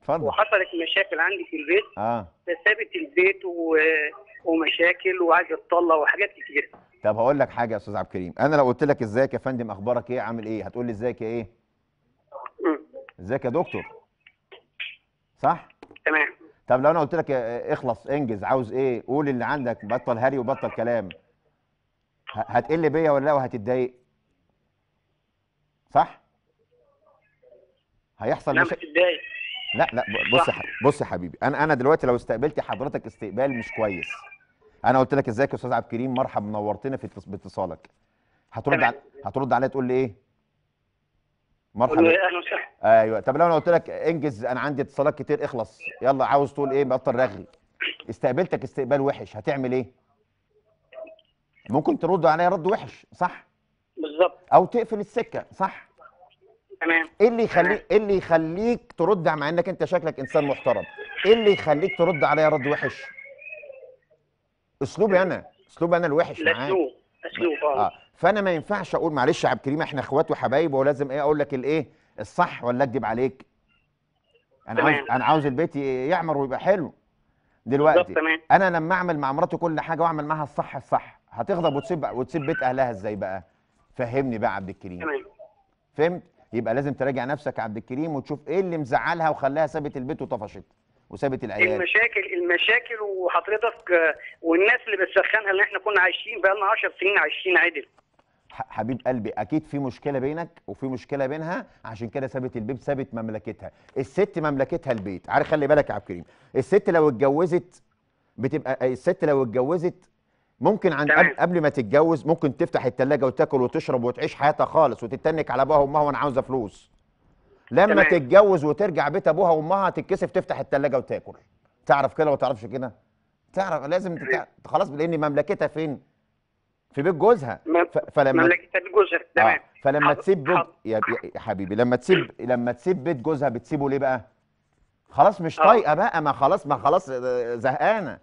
A: اتفضل
C: وحصلت مشاكل عندي في البيت اه سابت البيت و... ومشاكل وعايزه تطلع وحاجات كتير
A: طب هقول لك حاجه يا استاذ عبد الكريم انا لو قلت لك ازيك يا فندم اخبارك ايه عامل ايه هتقول لي ازيك يا ايه ازيك يا دكتور صح تمام طب لو انا قلت لك آه، اخلص انجز عاوز ايه قول اللي عندك بطل هري وبطل كلام هتقل بيا ولا لا وهتتضايق صح هيحصل لا مش لا لا بص بص يا حبيبي انا انا دلوقتي لو استقبلت حضرتك استقبال مش كويس انا قلت لك ازيك يا استاذ عبد الكريم مرحبا منورتنا في باتصالك هترد على... هترد عليا تقول لي ايه مرحبا اهلا وسهلا ايوه طب لو انا قلت لك انجز انا عندي اتصالات كتير اخلص يلا عاوز تقول ايه بطل رغي استقبلتك استقبال وحش هتعمل ايه ممكن ترد عليا رد وحش صح بالظبط او تقفل السكه صح تمام ايه اللي يخليك ايه اللي يخليك ترد مع انك انت شكلك انسان محترم ايه اللي يخليك ترد عليا رد وحش اسلوبي انا اسلوبي انا الوحش معاك اسلوب
C: اسلوب اه, آه.
A: فانا ما ينفعش اقول معلش يا عبد الكريم احنا اخوات وحبايب ولازم ايه اقول لك الايه الصح ولا اكذب عليك انا عاوز انا عاوز البيت يعمر ويبقى حلو دلوقتي انا لما اعمل مع مراتي كل حاجه واعمل معاها الصح الصح هتغضب وتسيب وتسيب بيت اهلها ازاي بقى فهمني بقى عبد الكريم تمام فهمت يبقى لازم تراجع نفسك يا عبد الكريم وتشوف ايه اللي مزعلها وخلاها سابت البيت وطفشت وسابت العيال المشاكل
C: المشاكل وحضرتك والناس اللي بتسخنها اللي احنا كنا عايشين بقى لنا 10 سنين عايشين عدل
A: حبيب قلبي اكيد في مشكله بينك وفي مشكله بينها عشان كده سابت البيت سابت مملكتها الست مملكتها البيت عارف خلي بالك يا عبد الكريم الست لو اتجوزت بتبقى الست لو اتجوزت ممكن عند قبل, قبل ما تتجوز ممكن تفتح التلاجة وتاكل وتشرب وتعيش حياتها خالص وتتنك على ابوها وامها وانا عاوزه فلوس لما تمام. تتجوز وترجع بيت ابوها وامها تتكسف تفتح التلاجة وتاكل تعرف كده ولا تعرفش كده تعرف لازم تتع... خلاص لان مملكتها فين في بيت جوزها فلما مملكه
C: بيت جوزها آه، تمام
A: آه. فلما تسيب بيت يا حبيبي لما تسيب لما تسيب بيت جوزها بتسيبه ليه بقى؟ خلاص مش آه. طايقه بقى ما خلاص ما خلاص آه، زهقانه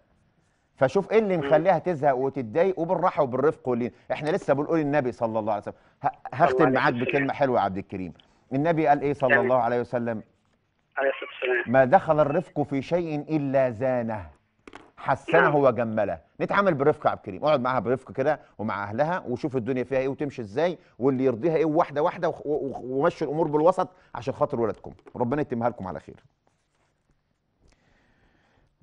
A: فشوف ايه اللي مخليها تزهق وتتضايق وبالراحه وبالرفق واللين احنا لسه بنقول النبي صلى الله عليه وسلم هختم معاك بكلمه حلوه يا عبد الكريم النبي قال ايه صلى الله عليه وسلم عليه الصلاه والسلام ما دخل الرفق في شيء الا زانه حسنه نعم. وجمله نتعامل برفق يا عبد الكريم اقعد معاها برفق كده ومع اهلها وشوف الدنيا فيها ايه وتمشي ازاي واللي يرضيها ايه واحده واحده ومشي الامور بالوسط عشان خاطر ولادكم ربنا يتمها لكم على خير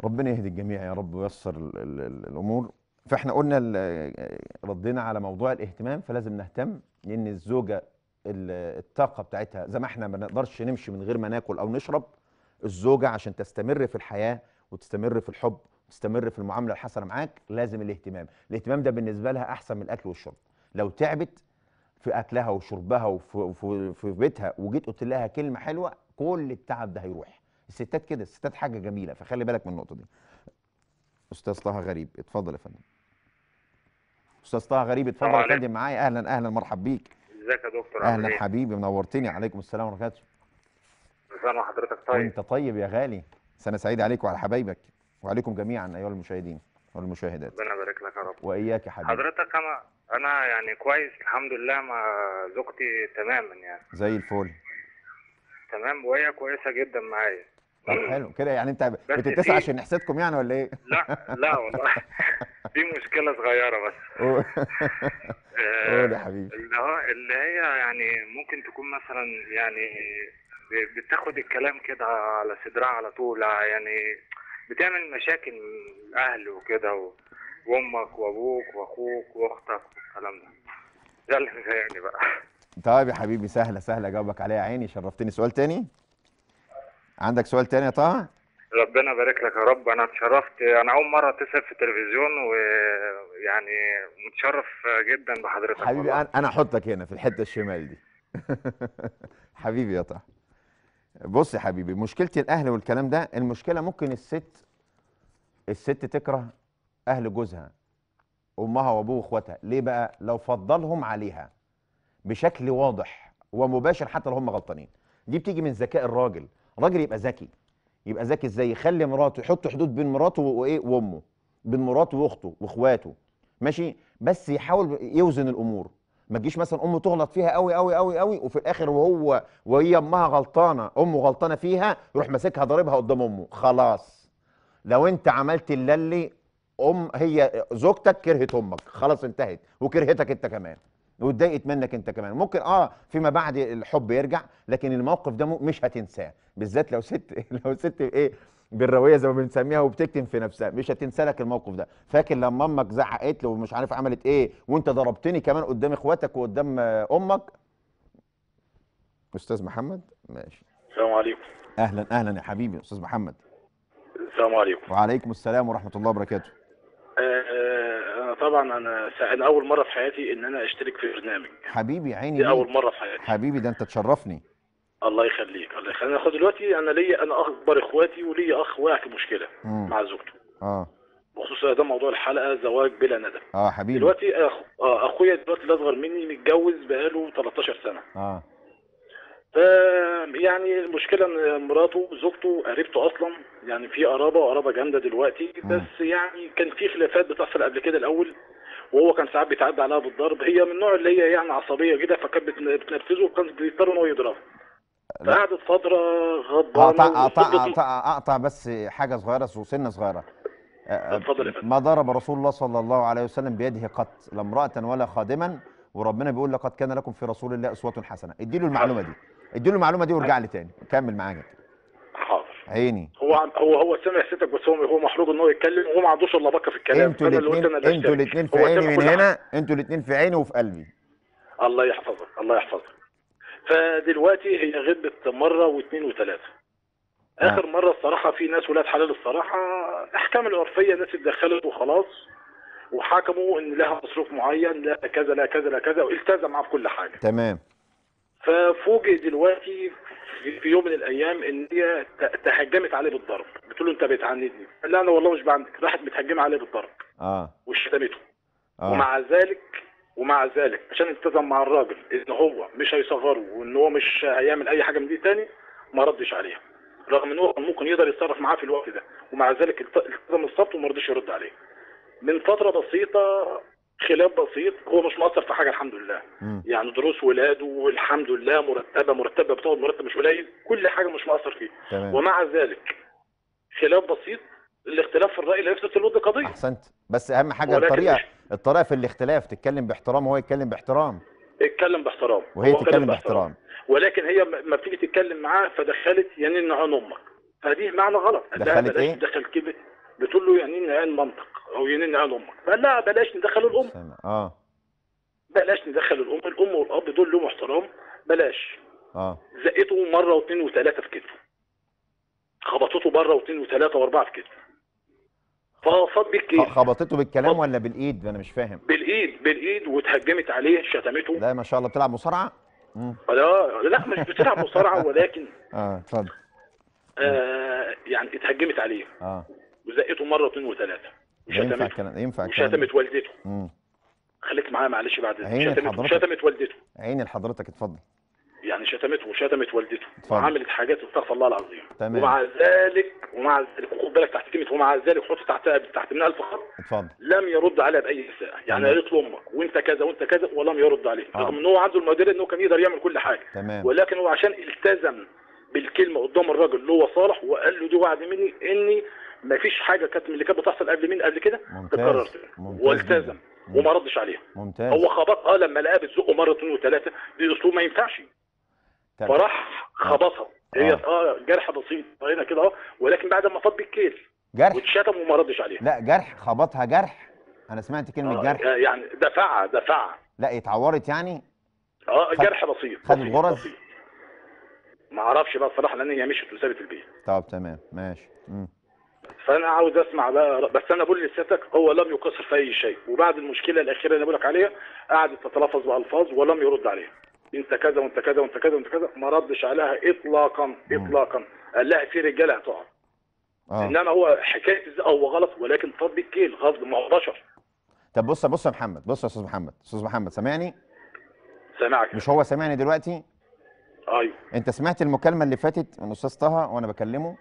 A: ربنا يهدي الجميع يا رب وييسر الامور فاحنا قلنا ردينا على موضوع الاهتمام فلازم نهتم لان الزوجه الطاقه بتاعتها زي ما احنا ما نقدرش نمشي من غير ما ناكل او نشرب الزوجه عشان تستمر في الحياه وتستمر في الحب تستمر في المعامله الحسنه معاك لازم الاهتمام الاهتمام ده بالنسبه لها احسن من الاكل والشرب لو تعبت في اكلها وشربها وفي في بيتها وجيت قلت لها كلمه حلوه كل التعب ده هيروح الستات كده الستات حاجه جميله فخلي بالك من النقطه دي استاذ طه غريب اتفضل يا فندم استاذ طه غريب اتفضل يا فندم معايا اهلا اهلا مرحب بيك ازيك يا دكتور اهلا عمليك. إيه؟ حبيبي منورتني عليكم السلام ورحمه الله
C: وبركاته حضرتك طيب انت
A: طيب يا غالي سنه سعيده عليك وعلى حبايبك وعليكم جميعا ايها المشاهدين والمشاهدات
C: ربنا يبارك لك يا رب
A: واياك يا حبيبي حضرتك
C: انا انا يعني كويس الحمد لله مع زوجتي تماما يعني زي الفل تمام وهي كويسه جدا معايا
A: طب حلو كده يعني انت بتتسع عشان حسيتكم يعني ولا ايه؟ لا لا والله
C: دي مشكله صغيره بس
A: آه،
C: قول يا حبيبي اللي هو اللي هي يعني ممكن تكون مثلا يعني بتاخد الكلام كده على صدرها على طول يعني بتعمل مشاكل اهل وكده
B: وامك وابوك واخوك واختك والكلام ده ده اللي مضايقني بقى
A: طيب يا حبيبي سهله سهله اجاوبك عليها عيني شرفتني سؤال تاني عندك سؤال تاني يا طه
C: ربنا يبارك لك يا رب انا اتشرفت انا اول مره اتصل في التلفزيون ويعني متشرف جدا بحضرتك حبيبي
A: والله. انا احطك هنا في الحته الشمال دي حبيبي يا طه بص يا حبيبي مشكله الاهل والكلام ده المشكله ممكن الست الست تكره اهل جوزها امها وابوه واخواتها ليه بقى لو فضلهم عليها بشكل واضح ومباشر حتى لو هم غلطانين دي بتيجي من ذكاء الراجل راجل يبقى ذكي يبقى ذكي ازاي يخلي مراته يحط حدود بين مراته وايه وامه بين مراته واخته واخواته ماشي بس يحاول يوزن الامور ما تجيش مثلا امه تغلط فيها قوي قوي قوي قوي وفي الاخر وهو وهي امها غلطانه امه غلطانه فيها يروح ماسكها ضاربها قدام امه خلاص لو انت عملت اللي ام هي زوجتك كرهت امك خلاص انتهت وكرهتك انت كمان واتضايقت منك انت كمان ممكن اه فيما بعد الحب يرجع لكن الموقف ده مش هتنساه بالذات لو ست لو ست ايه بالرويه زي ما بنسميها وبتكتم في نفسها مش هتنسى لك الموقف ده فاكر لما امك زعقت له ومش عارف عملت ايه وانت ضربتني كمان قدام اخواتك وقدام امك استاذ محمد ماشي السلام عليكم اهلا اهلا يا حبيبي استاذ محمد
C: السلام عليكم
A: وعليكم السلام ورحمه الله وبركاته
C: آه، آه، انا طبعا انا سعيد اول مره في حياتي ان انا اشترك في برنامج
A: حبيبي عيني دي اول مره في حياتي حبيبي ده انت تشرفني
C: الله يخليك الله يخليك انا دلوقتي انا ليا انا اكبر اخواتي وليا اخ وقع في مشكله مم. مع زوجته اه بخصوص ده موضوع الحلقه زواج بلا ندم
A: اه حبيبي دلوقتي
C: أخ... آه اخويا دلوقتي الاصغر مني متجوز بقاله 13 سنه اه ف يعني المشكله ان مراته زوجته قريبته اصلا يعني في قرابه وقرابه جامده دلوقتي مم. بس يعني كان في خلافات بتحصل قبل كده الاول وهو كان ساعات بيتعدى عليها بالضرب هي من النوع اللي هي يعني عصبيه كده فكانت بتنرفزه وكان بيضطر ان هو يضربها قعدت الصدر غضبان اقطع اقطع
A: اقطع بس حاجه صغيره سنه صغيره اتفضل ما ضرب رسول الله صلى الله عليه وسلم بيده قط لا امراه ولا خادما وربنا بيقول لقد كان لكم في رسول الله اسوه حسنه ادي له المعلومه دي ادي له المعلومه دي وارجع لي تاني كمل معايا حاضر عيني
C: هو هو هو سامع ستك بس هو هو محروق ان هو يتكلم وهو ما عندوش الا بكه في الكلام انتوا الاثنين انتوا الاثنين في عيني من هنا
A: انتوا الاثنين في عيني وفي قلبي
C: الله يحفظك الله يحفظك فدلوقتي هي غبت مره واثنين وثلاثه نعم. اخر مره الصراحه في ناس ولاد حلال الصراحه الاحكام العرفيه ناس اتدخلت وخلاص وحكموا ان لها مصروف معين لا كذا لا كذا لا كذا والتزم معاه في كل حاجه تمام ففوجئ دلوقتي في يوم من الايام ان هي تهجمت عليه بالضرب بتقول له انت بتعنيدني قال لا انا والله مش بعندك راحت متهجمه عليه بالضرب اه وشتمته آه. ومع ذلك ومع ذلك عشان التزم مع الراجل ان هو مش هيصغره وان هو مش هيعمل اي حاجه من دي تاني ما ردش عليها رغم ان هو ممكن يقدر يتصرف معاه في الوقت ده ومع ذلك التزم الصبت وما رضيش يرد عليه من فتره بسيطه خلاف بسيط هو مش مقصر في حاجه الحمد لله م. يعني دروس ولاده والحمد لله مرتبه مرتبه بتاخد مرتب مش قليل كل حاجه مش مقصر فيه تمام. ومع ذلك خلاف بسيط الاختلاف في الراي لا يفسد الود قضيه احسنت
A: بس اهم حاجه الطريقه مش... الطرائف الاختلاف تتكلم باحترام وهو يتكلم باحترام
C: اتكلم باحترام وهي تتكلم باحترام ولكن هي ما بتيجي تتكلم معاه فدخلت يعني ان عن امك فدي معنى غلط دخلت ايه دخل كده بتقول له يعني ان عن منطق او يعني ان عن امك قال لا بلاش ندخل الام اه بلاش ندخل الام الام والاب دول لهم احترام بلاش اه زقته مره واثنين وثلاثه في كتفه خبطته مره واثنين وثلاثه واربعه في كتفه فهو بالكيس إيه؟
A: خبطته بالكلام ولا بالايد انا مش فاهم
C: بالايد بالايد وتهجمت عليه شتمته لا
A: ما شاء الله بتلعب مصارعه
C: آه، لا لا مش بتلعب مصارعه ولكن اه اتفضل آه يعني اتهجمت عليه اه وزقته مره اثنين وثلاثه
A: وشتمته ينفع الكلام ينفع الكلام وشتمت والدته امم
C: خليك معايا معلش بعد شتمت شتمت والدته
A: عيني لحضرتك اتفضل
C: يعني شتمته وشتمت والدته وعملت حاجات استغفر الله العظيم تمام. ومع ذلك ومع ذلك خد بالك تحت كلمه ومع ذلك حط تحتها تحت من ألف خط اتفضل لم يرد عليها باي اساءه يعني قالت له امك وانت كذا وانت كذا ولم يرد عليه آه. رغم ان هو عنده المقدره ان هو كان يقدر يعمل كل حاجه تمام. ولكن هو عشان التزم بالكلمه قدام الراجل اللي هو صالح وقال له دي وعد مني اني ما فيش حاجه كانت من اللي كانت بتحصل قبل مني قبل كده تتكرر والتزم وما ردش عليها ممتاز هو خبط اه لما لقاه بتزقه مره اثنين وثلاثه دي اسلوب ما ينفعش فراح آه. خبطها هي آه. اه جرح بسيط هنا كده اهو ولكن بعد ما فض الكيس جرح واتشتم وما ردش عليها
A: لا جرح خبطها جرح انا سمعت كلمه آه جرح
C: يعني دفعها يعني دفعها
A: لا اتعورت يعني
C: اه جرح بسيط خد الغرز ما اعرفش بقى الصراحه لان هي مشيت وسابت البيت
A: طب تمام ماشي امم
C: فانا عاوز اسمع بقى بس انا بقول لستك هو لم يقصر في اي شيء وبعد المشكله الاخيره اللي بقول لك عليها قعدت تتلفظ بالفاظ ولم يرد عليها انت كذا وانت كذا وانت كذا وانت كذا ما ردش عليها اطلاقا اطلاقا قال لها في رجاله هتقع آه. انما هو حكايه ازاي هو غلط ولكن تطبيق الكيل غصب ما هو بشر
A: طب بص بص يا محمد بص يا استاذ محمد استاذ محمد سامعني سامعك مش هو سامعني دلوقتي ايوه انت سمعت المكالمه اللي فاتت من استاذ طه وانا بكلمه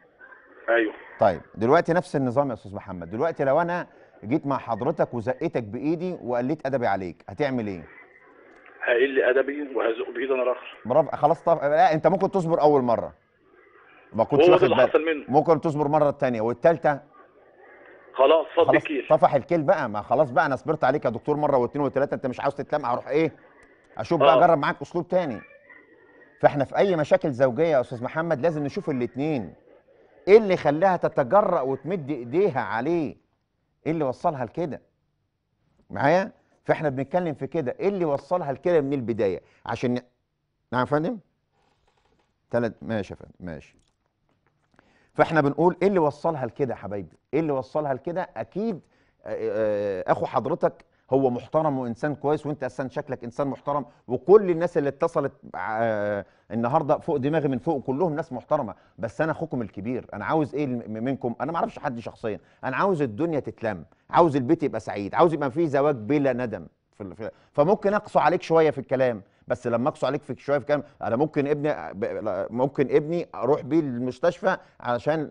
A: ايوه طيب دلوقتي نفس النظام يا استاذ محمد دلوقتي لو انا جيت مع حضرتك وزقتك بايدي وقليت ادبي عليك هتعمل ايه
C: هقل ادبي وهزق بايد انا الاخر
A: برافو خلاص طب لا انت ممكن تصبر اول مره ما كنتش واخد بالك ممكن تصبر مره تانية والثالثه
C: خلاص صفح الكيل
A: طفح الكيل بقى ما خلاص بقى انا صبرت عليك يا دكتور مره واثنين وثلاثه انت مش عاوز تتلم اروح ايه اشوف بقى آه. اجرب معاك اسلوب تاني فاحنا في اي مشاكل زوجيه يا استاذ محمد لازم نشوف الاثنين ايه اللي خلاها تتجرأ وتمد ايديها عليه ايه اللي وصلها لكده معايا فاحنا بنتكلم في كده ايه اللي وصلها لكده من البدايه عشان نعم يا فندم ثلاث ماشي يا فندم ماشي فاحنا بنقول ايه اللي وصلها لكده يا حبايبي ايه اللي وصلها لكده اكيد آه، آه، آه، اخو حضرتك هو محترم وانسان كويس وانت اصلا شكلك انسان محترم وكل الناس اللي اتصلت آه، النهارده فوق دماغي من فوق كلهم ناس محترمه بس انا اخوكم الكبير انا عاوز ايه منكم انا ما اعرفش حد شخصيا انا عاوز الدنيا تتلم عاوز البيت يبقى سعيد عاوز يبقى فيه زواج بلا ندم في فممكن اقسو عليك شويه في الكلام بس لما اقسو عليك في شويه في الكلام انا ممكن ابني ممكن ابني اروح بيه المستشفى علشان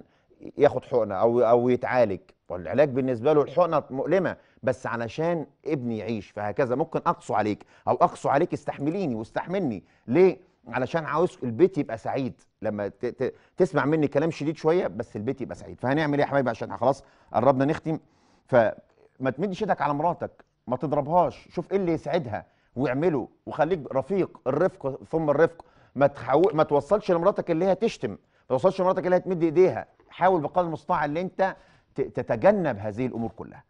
A: ياخد حقنه او او يتعالج والعلاج بالنسبة له الحقنة مؤلمة بس علشان ابني يعيش فهكذا ممكن اقصو عليك أو اقصو عليك استحمليني واستحملني ليه؟ علشان عاوز البيت يبقى سعيد لما ت... ت... تسمع مني كلام شديد شوية بس البيت يبقى سعيد فهنعمل إيه يا حبايبي عشان خلاص قربنا نختم فما تمدش إيدك على مراتك ما تضربهاش شوف إيه اللي يسعدها واعمله وخليك رفيق الرفق ثم الرفق ما تحو... ما توصلش لمراتك اللي هي تشتم ما توصلش لمراتك اللي هي تمد ايديها حاول بقدر المستطاع اللي انت تتجنب هذه الامور كلها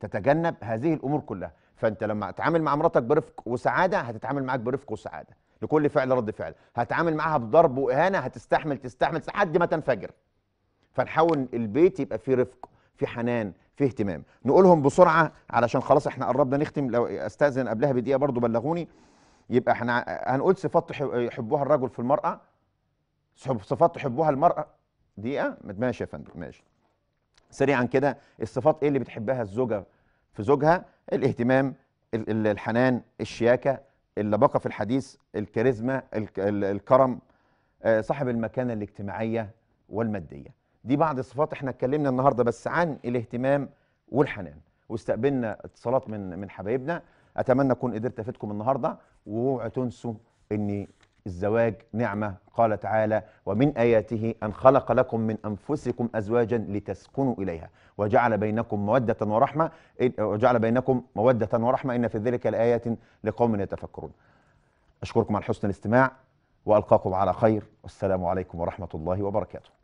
A: تتجنب هذه الامور كلها فانت لما تتعامل مع مراتك برفق وسعاده هتتعامل معاك برفق وسعاده لكل فعل رد فعل هتعامل معاها بضرب واهانه هتستحمل تستحمل لحد ما تنفجر فنحاول البيت يبقى فيه رفق في حنان في اهتمام نقولهم بسرعه علشان خلاص احنا قربنا نختم لو استاذن قبلها بدقيقه برضو بلغوني يبقى احنا هنقول صفات يحبها الرجل في المراه صفات تحبها المراه دقيقه ماشي يا فندم ماشي سريعا كده الصفات ايه اللي بتحبها الزوجه في زوجها الاهتمام الحنان الشياكه اللباقه في الحديث الكاريزما الكرم آه، صاحب المكانه الاجتماعيه والماديه دي بعض الصفات احنا اتكلمنا النهارده بس عن الاهتمام والحنان واستقبلنا اتصالات من من حبايبنا اتمنى اكون قدرت افيدكم النهارده واوعوا تنسوا ان الزواج نعمة قال تعالى ومن آياته أن خلق لكم من أنفسكم أزواجا لتسكنوا إليها وجعل بينكم مودة ورحمة وجعل بينكم مودة ورحمة إن في ذلك لآيات لقوم يتفكرون أشكركم على حسن الاستماع وألقاكم على خير والسلام عليكم ورحمة الله وبركاته